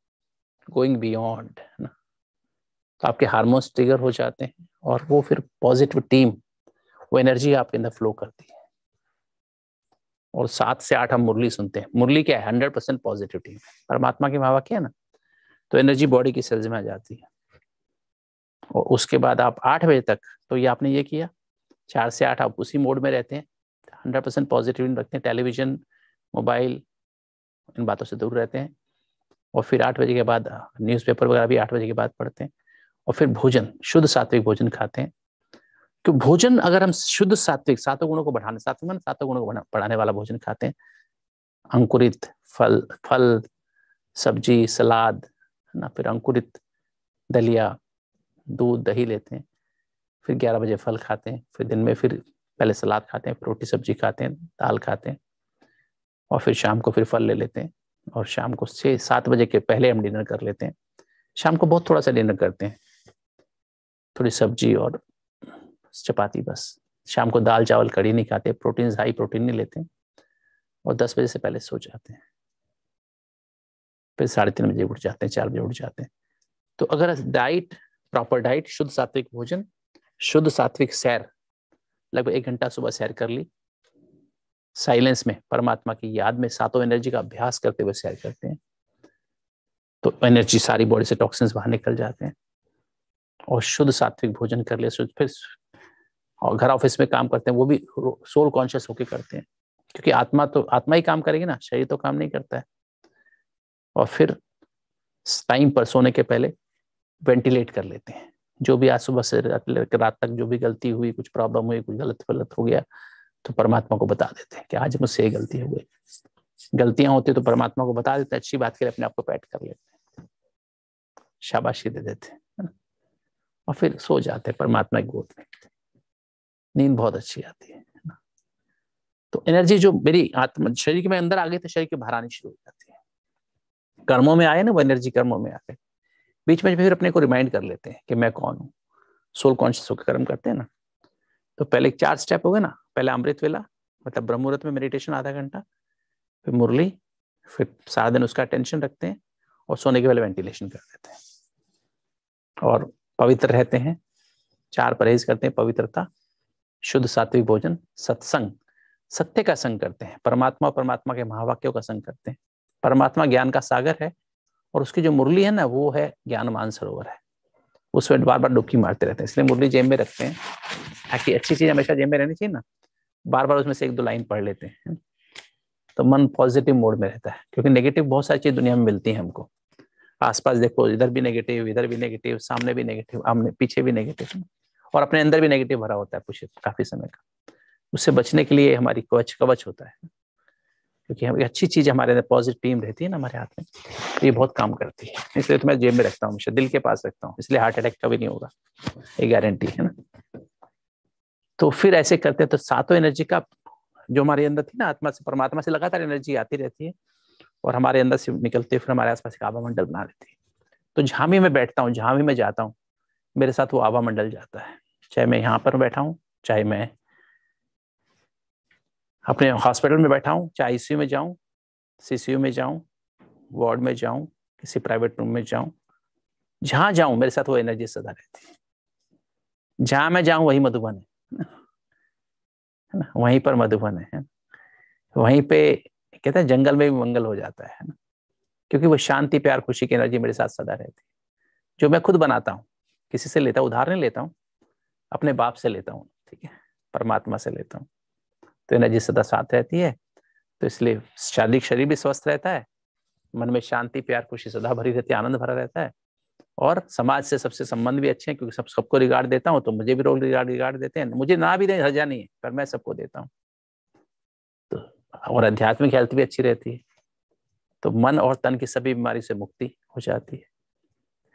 गोइंग बियॉन्ड है ना तो आपके हार्मोन्स ट्रिगर हो जाते हैं और वो फिर पॉजिटिव टीम वो एनर्जी आपके अंदर फ्लो करती है और सात से आठ हम मुरली सुनते हैं मुरली क्या है हंड्रेड परसेंट पॉजिटिविटी परमात्मा की महावाक्य है ना तो एनर्जी बॉडी की सेल्स में आ जाती है और उसके बाद आप आठ बजे तक तो ये आपने ये किया चार से आठ आप उसी मोड में रहते हैं हंड्रेड परसेंट पॉजिटिव रखते हैं टेलीविजन मोबाइल इन बातों से दूर रहते हैं और फिर आठ बजे के बाद न्यूज़पेपर वगैरह भी आठ बजे के बाद पढ़ते हैं और फिर भोजन शुद्ध सात्विक भोजन खाते हैं कि भोजन अगर हम शुद्ध सात्विक सातों गुणों को बढ़ाने सातों मन सातों गुणों को बढ़ाने वाला भोजन खाते हैं अंकुरित फल फल सब्जी सलाद ना फिर अंकुरित दलिया दूध दही लेते हैं फिर ग्यारह बजे फल खाते हैं फिर दिन में फिर पहले सलाद खाते हैं फिर रोटी सब्जी खाते हैं दाल खाते हैं और फिर शाम को फिर फल ले लेते हैं और शाम को छः सात बजे के पहले हम डिनर कर लेते हैं शाम को बहुत थोड़ा सा डिनर करते हैं थोड़ी सब्जी और चपाती बस शाम को दाल चावल कड़ी नहीं खाते प्रोटीन हाई प्रोटीन नहीं लेते और दस बजे से पहले सो जाते हैं फिर साढ़े तीन बजे उठ जाते हैं चार बजे उठ जाते हैं तो अगर डाइट प्रॉपर डाइट शुद्ध सात्विक भोजन शुद्ध सात्विक सैर लगभग एक घंटा सुबह सैर कर ली साइलेंस में परमात्मा की याद में सातों एनर्जी का अभ्यास करते हुए सैर करते हैं तो एनर्जी सारी बॉडी से टॉक्सिन्स बाहर निकल जाते हैं और शुद्ध सात्विक भोजन कर लिया फिर और घर ऑफिस में काम करते हैं वो भी सोल कॉन्शियस होके करते हैं क्योंकि आत्मा तो आत्मा ही काम करेगी ना शरीर तो काम नहीं करता है और फिर टाइम पर सोने के पहले वेंटिलेट कर लेते हैं जो भी आज सुबह से रात तक जो भी गलती हुई कुछ प्रॉब्लम हुई कुछ गलत फलत हो गया तो परमात्मा को बता देते हैं कि आज मुझसे ये गलती हो गई गलतियां होती तो परमात्मा को बता देते हैं अच्छी बात के लिए अपने आप को पैट कर लेते हैं शाबाशी दे देते हैं और फिर सो जाते हैं परमात्मा की गोद में नींद बहुत अच्छी आती है तो एनर्जी जो मेरी आत्मा शरीर के में अंदर आ गई तो शरीर बाहर आनी शुरू हो जाती है कर्मों में आए ना वो एनर्जी कर्मों में आ गए बीच में फिर अपने को रिमाइंड कर लेते हैं कि मैं कौन हूँ सोल कॉन्शियस होकर कर्म करते हैं ना तो पहले चार स्टेप हो गए ना पहले अमृत वेला मतलब ब्रह्मूरत में मेडिटेशन आधा घंटा फिर मुरली फिर सारा दिन उसका टेंशन रखते हैं और सोने के पहले वेंटिलेशन कर देते हैं और पवित्र रहते हैं चार परहेज करते हैं पवित्रता शुद्ध सात्विक भोजन सत्संग सत्य का संग करते हैं परमात्मा और परमात्मा के महावाक्यों का संग करते हैं परमात्मा ज्ञान का सागर है और उसकी जो मुरली है ना वो है ज्ञान सरोवर है उसमें बार बार डुबकी मारते रहते हैं इसलिए मुरली जेब में रखते हैं ताकि अच्छी चीज हमेशा जेब में रहनी चाहिए ना बार बार उसमें से एक दो लाइन पढ़ लेते हैं तो मन पॉजिटिव मोड में रहता है क्योंकि नेगेटिव बहुत सारी चीज दुनिया में मिलती है हमको आसपास देखो इधर भी नेगेटिव इधर भी नेगेटिव सामने भी नेगेटिव आमने पीछे भी नेगेटिव और अपने अंदर भी नेगेटिव भरा होता है कुछ काफी समय का उससे बचने के लिए हमारी कवच कवच होता है क्योंकि हम अच्छी चीज हमारे अंदर पॉजिटिव टीम रहती है ना हमारे हाथ में तो ये बहुत काम करती है इसलिए तो मैं जेब में रखता हूँ हमेशा दिल के पास रखता हूँ इसलिए हार्ट अटैक का भी नहीं होगा ये गारंटी है ना तो फिर ऐसे करते हैं तो सातों एनर्जी का जो हमारे अंदर थी ना आत्मा से परमात्मा से लगातार एनर्जी आती रहती है और हमारे अंदर से निकलते फिर हमारे आसपास एक आभा मंडल बना लेती है तो झामी में बैठता हूँ झामी में जाता हूँ मेरे साथ वो आभा मंडल जाता है चाहे मैं यहाँ पर बैठा हूँ चाहे मैं अपने हॉस्पिटल में बैठा हूँ चाहे आई में जाऊँ सी में जाऊँ वार्ड में जाऊँ किसी प्राइवेट रूम में जाऊँ जहाँ जाऊँ मेरे साथ वो एनर्जी सदा रहती है जहाँ मैं जाऊँ वही मधुबन है ना वहीं पर मधुबन है वहीं पे कहते हैं जंगल में भी मंगल हो जाता है ना क्योंकि वो शांति प्यार खुशी की एनर्जी मेरे साथ सदा रहती है जो मैं खुद बनाता हूँ किसी से लेता उधार नहीं लेता हूँ अपने बाप से लेता हूँ ठीक है परमात्मा से लेता हूँ तो एनर्जी सदा साथ रहती है तो इसलिए शारीरिक शरीर भी स्वस्थ रहता है मन में शांति प्यार खुशी सदा भरी रहती है आनंद भरा रहता है और समाज से सबसे संबंध भी अच्छे हैं क्योंकि सब सबको रिगार्ड देता हूँ तो मुझे भी रोल रिगार्ड रिगार्ड देते हैं मुझे ना भी नहीं हर्जा नहीं है पर मैं सबको देता हूँ तो और आध्यात्मिक हेल्थ भी अच्छी रहती है तो मन और तन की सभी बीमारी से मुक्ति हो जाती है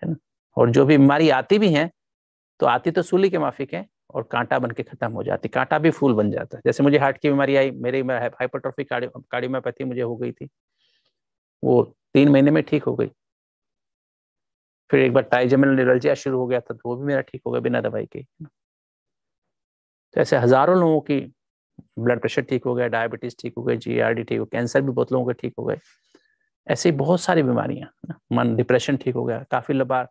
है ना और जो भी बीमारी आती भी हैं तो आती तो सूली के माफिक है और कांटा बन के खत्म हो जाती कांटा भी फूल बन जाता है जैसे मुझे हार्ट की बीमारी आई मेरे हाइपरट्रॉफी कार्डियोमायोपैथी मुझे हो गई थी वो तीन महीने में ठीक हो गई फिर एक बार टाइजमल निरलजिया शुरू हो गया था तो वो भी मेरा ठीक हो गया बिना दवाई के तो ऐसे हजारों लोगों की ब्लड प्रेशर ठीक हो गया डायबिटीज ठीक हो गया जी ठीक हो कैंसर भी बहुत लोगों के ठीक हो गए ऐसे बहुत सारी बीमारियां मन डिप्रेशन ठीक हो गया काफी बार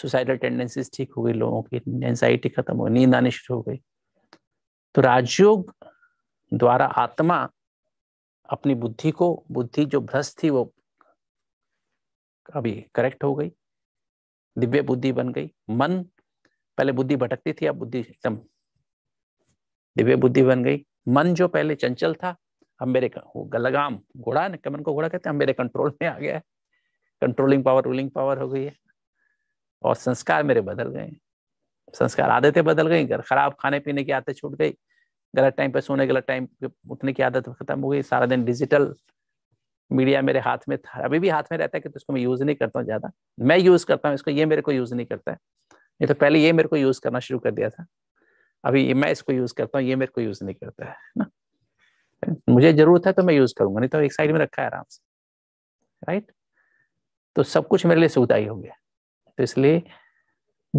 सुसाइडल टेंडेंसीज ठीक हो गई लोगों की एनजाइटी खत्म हो गई नींद आनी शुरू हो गई तो राजयोग द्वारा आत्मा अपनी बुद्धि को बुद्धि जो भ्रष्ट थी वो अभी करेक्ट हो गई दिव्य बुद्धि बन गई मन पहले बुद्धि भटकती थी अब बुद्धि एकदम दिव्य बुद्धि बन गई मन जो पहले चंचल था अब मेरे गलगाम घोड़ा कमन को घोड़ा कहते हैं मेरे कंट्रोल में आ गया है कंट्रोलिंग पावर रूलिंग पावर हो गई है और संस्कार मेरे बदल गए संस्कार आदतें बदल गई घर खराब खाने पीने की आदतें छूट गई गलत टाइम पे सोने गलत टाइम पे उठने की आदत खत्म हो गई सारा दिन डिजिटल मीडिया मेरे हाथ में था अभी भी हाथ में रहता है कि तो इसको मैं यूज नहीं करता हूँ ज्यादा मैं यूज करता हूँ इसको ये मेरे को यूज नहीं करता है ये तो पहले ये मेरे को यूज करना शुरू कर दिया था अभी मैं इसको यूज करता हूँ ये मेरे को यूज नहीं करता है ना मुझे जरूरत है तो मैं यूज करूंगा नहीं तो एक साइड में रखा है आराम से राइट तो सब कुछ मेरे लिए सुविधा ही हो गया तो इसलिए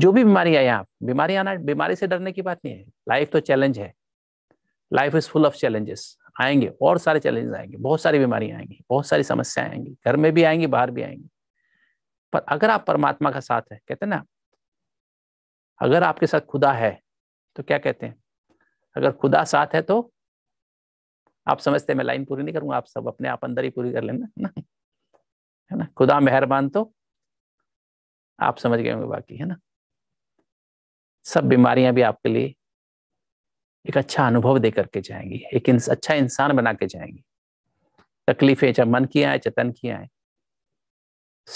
जो भी बीमारी आए आप बीमारी आना बीमारी से डरने की बात नहीं है लाइफ तो चैलेंज है life is full of challenges आएंगे और सारे चैलेंजेस आएंगे बहुत सारी बीमारियां आएंगी बहुत सारी समस्याएं आएंगी घर में भी आएंगी बाहर भी आएंगी पर अगर आप परमात्मा का साथ है कहते हैं ना अगर आपके साथ खुदा है तो क्या कहते हैं अगर खुदा साथ है तो आप समझते हैं मैं लाइन पूरी नहीं करूंगा आप सब अपने आप अंदर ही पूरी कर लेना है ना है ना खुदा मेहरबान तो आप समझ गए होंगे बाकी है ना सब हम्म। बीमारियां भी आपके लिए एक अच्छा अनुभव दे करके जाएंगी एक इन, अच्छा इंसान बना के जाएंगी तकलीफें चाहे मन की आए चाहे तन की आए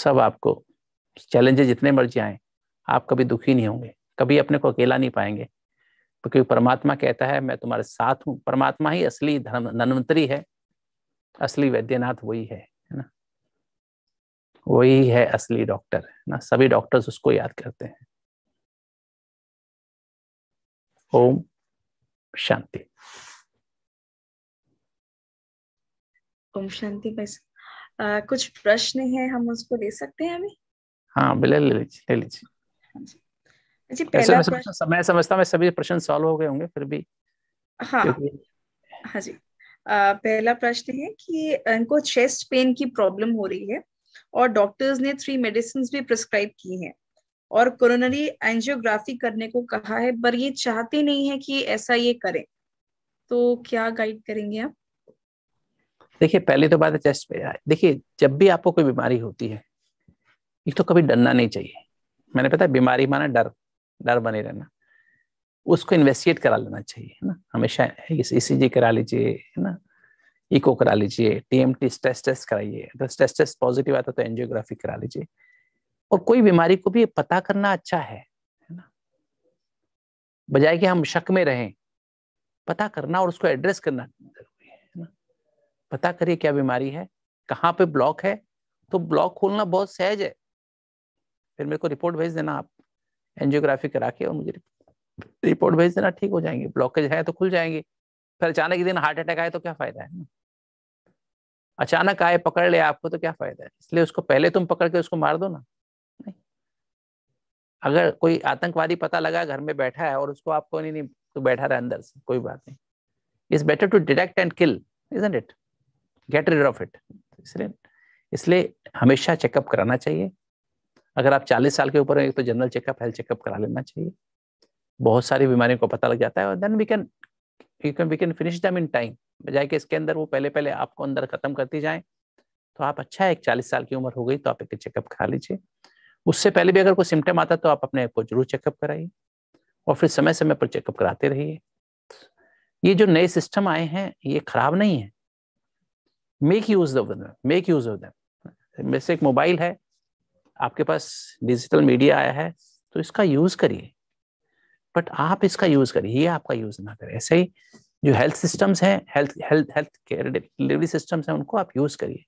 सब आपको चैलेंजेस जितने मर्जी आए आप कभी दुखी नहीं होंगे कभी अपने को अकेला नहीं पाएंगे तो क्योंकि परमात्मा कहता है मैं तुम्हारे साथ हूँ परमात्मा ही असली धर्म धन्वंतरी है असली वैद्यनाथ वही है है ना वही है असली डॉक्टर ना सभी डॉक्टर्स उसको याद करते हैं ओम शांति ओम शांति आ, कुछ प्रश्न है हम उसको ले सकते हैं अभी हाँ बिल्कुल ले लीजिए ले लीजिए हाँ अच्छा, पहला मैं, समझता, मैं समझता मैं सभी प्रश्न सॉल्व हो गए होंगे फिर भी हाँ हाँ।, हाँ जी आ, पहला प्रश्न है कि इनको चेस्ट पेन की प्रॉब्लम हो रही है और डॉक्टर्स ने थ्री मेडिसिन भी प्रिस्क्राइब की हैं और कोरोनरी एंजियोग्राफी करने को कहा है पर ये चाहते नहीं है कि ऐसा ये करें तो क्या गाइड करेंगे आप देखिए पहले तो बात है चेस्ट पे आए देखिए जब भी आपको कोई बीमारी होती है एक तो कभी डरना नहीं चाहिए मैंने पता है बीमारी माना डर डर बने रहना उसको इन्वेस्टिगेट करा लेना चाहिए है ना हमेशा ई सी जी करा लीजिए है ना इको करा लीजिए टीएमटी स्ट्रेस टेस्ट कराइए अगर स्ट्रेस टेस्ट पॉजिटिव आता तो एंजियोग्राफी करा लीजिए और कोई बीमारी को भी पता करना अच्छा है ना बजाय कि हम शक में रहें पता करना और उसको एड्रेस करना जरूरी है ना पता करिए क्या बीमारी है कहाँ पे ब्लॉक है तो ब्लॉक खोलना बहुत सहज है फिर मेरे को रिपोर्ट भेज देना आप एंजियोग्राफी करा के और मुझे रिपोर्ट भेज देना ठीक हो जाएंगे ब्लॉकेज है तो खुल जाएंगे फिर अचानक दिन हार्ट अटैक आए तो क्या फायदा है ना अचानक आए पकड़ ले आपको तो क्या फायदा है इसलिए उसको पहले तुम पकड़ के उसको मार दो ना नहीं अगर कोई आतंकवादी पता लगा घर में बैठा है और उसको आपको नहीं नहीं तो बैठा रहा अंदर से कोई बात नहीं it's better to detect and kill isn't it get rid of it इसलिए इसलिए हमेशा चेकअप कराना चाहिए अगर आप 40 साल के ऊपर हैं तो जनरल चेकअप हेल्थ चेकअप करा लेना चाहिए बहुत सारी बीमारियों को पता लग जाता है और then we can we can finish them in time बजाय कि इसके अंदर वो पहले पहले आपको अंदर खत्म करती जाए तो आप अच्छा है एक चालीस साल की उम्र हो गई तो आप एक चेकअप करा लीजिए उससे पहले भी अगर कोई सिम्टम आता तो आप अपने को जरूर चेकअप कराइए और फिर समय समय पर चेकअप कराते रहिए ये जो नए सिस्टम आए हैं ये खराब नहीं है make use of them make use of them वैसे एक मोबाइल है आपके पास डिजिटल मीडिया आया है तो इसका यूज करिए बट आप इसका यूज करिए ये आपका यूज ना करें ऐसे ही जो हेल्थ सिस्टम्स हैं health health health care delivery systems हैं उनको आप यूज करिए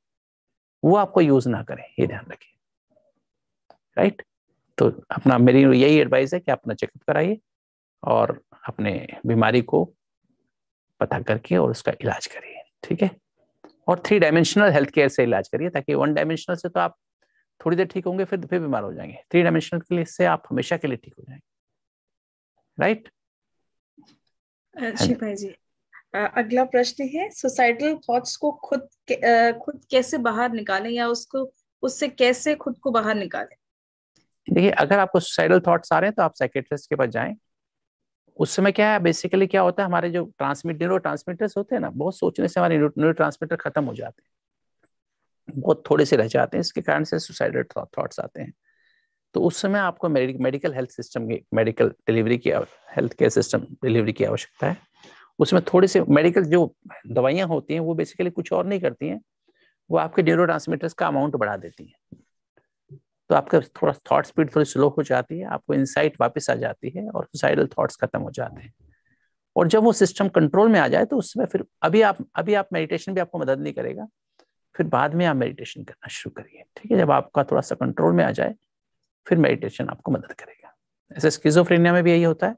वो आपको यूज ना करें ये ध्यान रखिए राइट तो अपना मेरी यही एडवाइस है कि आप अपना चेकअप कराइए और अपने बीमारी को पता करके और उसका इलाज करिए ठीक है और थ्री डायमेंशनल हेल्थ केयर से इलाज करिए ताकि वन डायमेंशनल से तो आप थोड़ी देर ठीक होंगे फिर फिर बीमार हो जाएंगे थ्री डायमेंशनल के लिए इससे आप हमेशा के लिए ठीक हो जाएंगे राइट right? जी अगला प्रश्न है सुसाइडल थॉट्स को खुद खुद कैसे बाहर निकालें या उसको उससे कैसे खुद को बाहर निकालें देखिए अगर आपको सुसाइडल थॉट्स आ रहे हैं तो आप साइकेट्रिस्ट के पास जाएं उस समय क्या है बेसिकली क्या होता है हमारे जो ट्रांसमिट न्यूरो ट्रांसमीटर्स होते हैं ना बहुत सोचने से हमारे न्यूरो ट्रांसमीटर खत्म हो जाते हैं बहुत थोड़े से रह जाते हैं इसके कारण से सुसाइडल थॉट्स आते हैं तो उस समय आपको मेडिकल हेल्थ सिस्टम की मेडिकल डिलीवरी की हेल्थ केयर सिस्टम डिलीवरी की आवश्यकता है उसमें थोड़ी सी मेडिकल जो दवाइयाँ होती हैं वो बेसिकली कुछ और नहीं करती हैं वो आपके न्यूरो का अमाउंट बढ़ा देती हैं तो आपका थोड़ा थॉट स्पीड थोड़ी स्लो हो जाती है आपको इंसाइट वापस आ जाती है और सुसाइडल थॉट्स खत्म हो जाते हैं और जब वो सिस्टम कंट्रोल में आ जाए तो उसमें फिर अभी आप अभी आप मेडिटेशन भी आपको मदद नहीं करेगा फिर बाद में आप मेडिटेशन करना शुरू करिए ठीक है जब आपका थोड़ा सा कंट्रोल में आ जाए फिर मेडिटेशन आपको मदद करेगा ऐसे स्किजोफ्रेनिया में भी यही होता है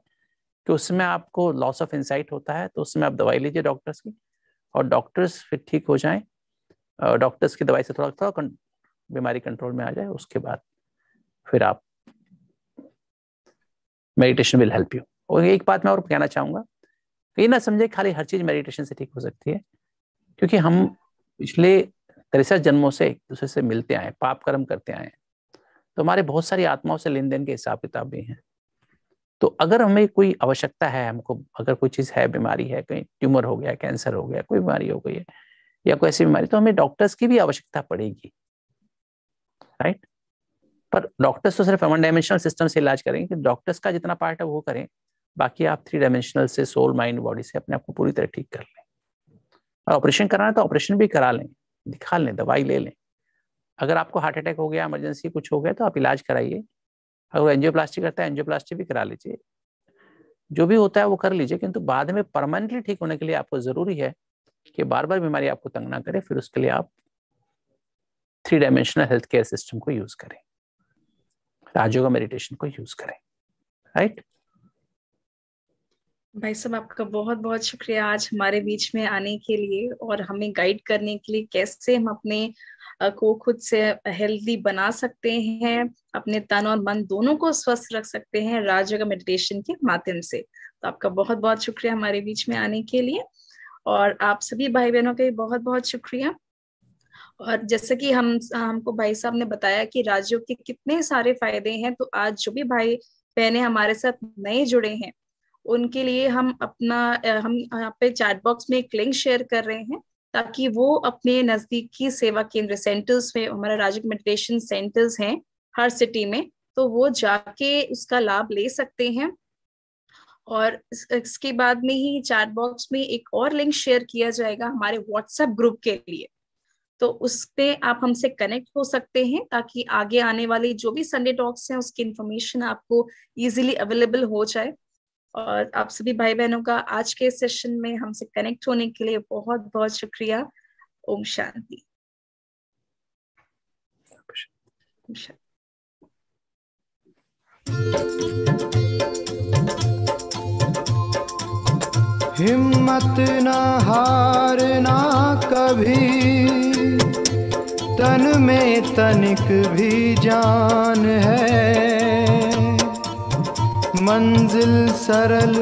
कि उसमें आपको लॉस ऑफ इंसाइट होता है तो उसमें आप दवाई लीजिए डॉक्टर्स की और डॉक्टर्स फिर ठीक हो जाएं डॉक्टर्स की दवाई से थोड़ा थोड़ा कं, बीमारी कंट्रोल में आ जाए उसके बाद फिर आप मेडिटेशन विल हेल्प यू और एक बात मैं और कहना चाहूंगा ये ना समझे खाली हर चीज़ मेडिटेशन से ठीक हो सकती है क्योंकि हम पिछले तिरसठ जन्मों से एक दूसरे से मिलते आए पाप कर्म करते आए हैं तो हमारे बहुत सारी आत्माओं से लेन देन के हिसाब किताब भी हैं तो अगर हमें कोई आवश्यकता है हमको अगर कोई चीज़ है बीमारी है कहीं ट्यूमर हो गया कैंसर हो गया कोई बीमारी हो गई है या कोई ऐसी बीमारी तो हमें डॉक्टर्स की भी आवश्यकता पड़ेगी राइट पर डॉक्टर्स तो सिर्फ वन डायमेंशनल सिस्टम से इलाज करेंगे डॉक्टर्स का जितना पार्ट है वो करें बाकी आप थ्री डायमेंशनल से सोल माइंड बॉडी से अपने आप को पूरी तरह ठीक कर लें और ऑपरेशन कराना है तो ऑपरेशन भी करा लें दिखा लें दवाई ले लें अगर आपको हार्ट अटैक हो गया इमरजेंसी कुछ हो गया तो आप इलाज कराइए अगर एनजियोप्लास्टी करता है एनजियोप्लास्टी भी करा लीजिए जो भी होता है वो कर लीजिए किंतु तो बाद में परमानेंटली ठीक होने के लिए आपको ज़रूरी है कि बार बार बीमारी आपको तंग ना करे फिर उसके लिए आप three dimensional health care system को यूज़ करें राजयोग मेडिटेशन को यूज़ करें राइट भाई साहब आपका बहुत बहुत शुक्रिया आज हमारे बीच में आने के लिए और हमें गाइड करने के लिए कैसे हम अपने को खुद से हेल्दी बना सकते हैं अपने तन और मन दोनों को स्वस्थ रख सकते हैं राजयोग मेडिटेशन के माध्यम से तो आपका बहुत बहुत शुक्रिया हमारे बीच में आने के लिए और आप सभी भाई बहनों का भी बहुत बहुत शुक्रिया और जैसे कि हम हमको भाई साहब ने बताया कि राजयोग के कितने सारे फायदे हैं तो आज जो भी भाई बहने हमारे साथ नए जुड़े हैं उनके लिए हम अपना हम यहाँ पे चैट बॉक्स में एक लिंक शेयर कर रहे हैं ताकि वो अपने नजदीकी सेवा केंद्र सेंटर्स में हमारा राज्य मेडिटेशन सेंटर्स हैं हर सिटी में तो वो जाके उसका लाभ ले सकते हैं और इसके बाद में ही चैट बॉक्स में एक और लिंक शेयर किया जाएगा हमारे व्हाट्सएप ग्रुप के लिए तो उस पर आप हमसे कनेक्ट हो सकते हैं ताकि आगे आने वाले जो भी संडे टॉक्स हैं उसकी इन्फॉर्मेशन आपको इजीली अवेलेबल हो जाए और आप सभी भाई बहनों का आज के सेशन में हमसे कनेक्ट होने के लिए बहुत बहुत शुक्रिया ओम शांति हिम्मत ना हारना कभी तन में तनिक भी जान है मंजिल सरल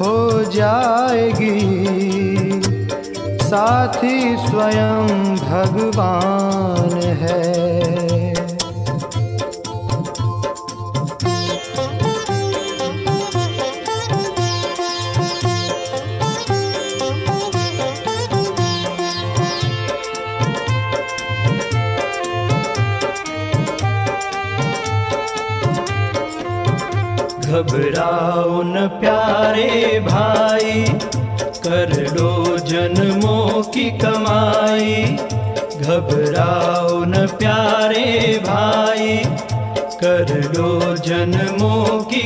हो जाएगी साथी स्वयं भगवान है घबराओ न प्यारे भाई कर लो जन्मों की कमाई घबराओ न प्यारे भाई कर लो जन्मों की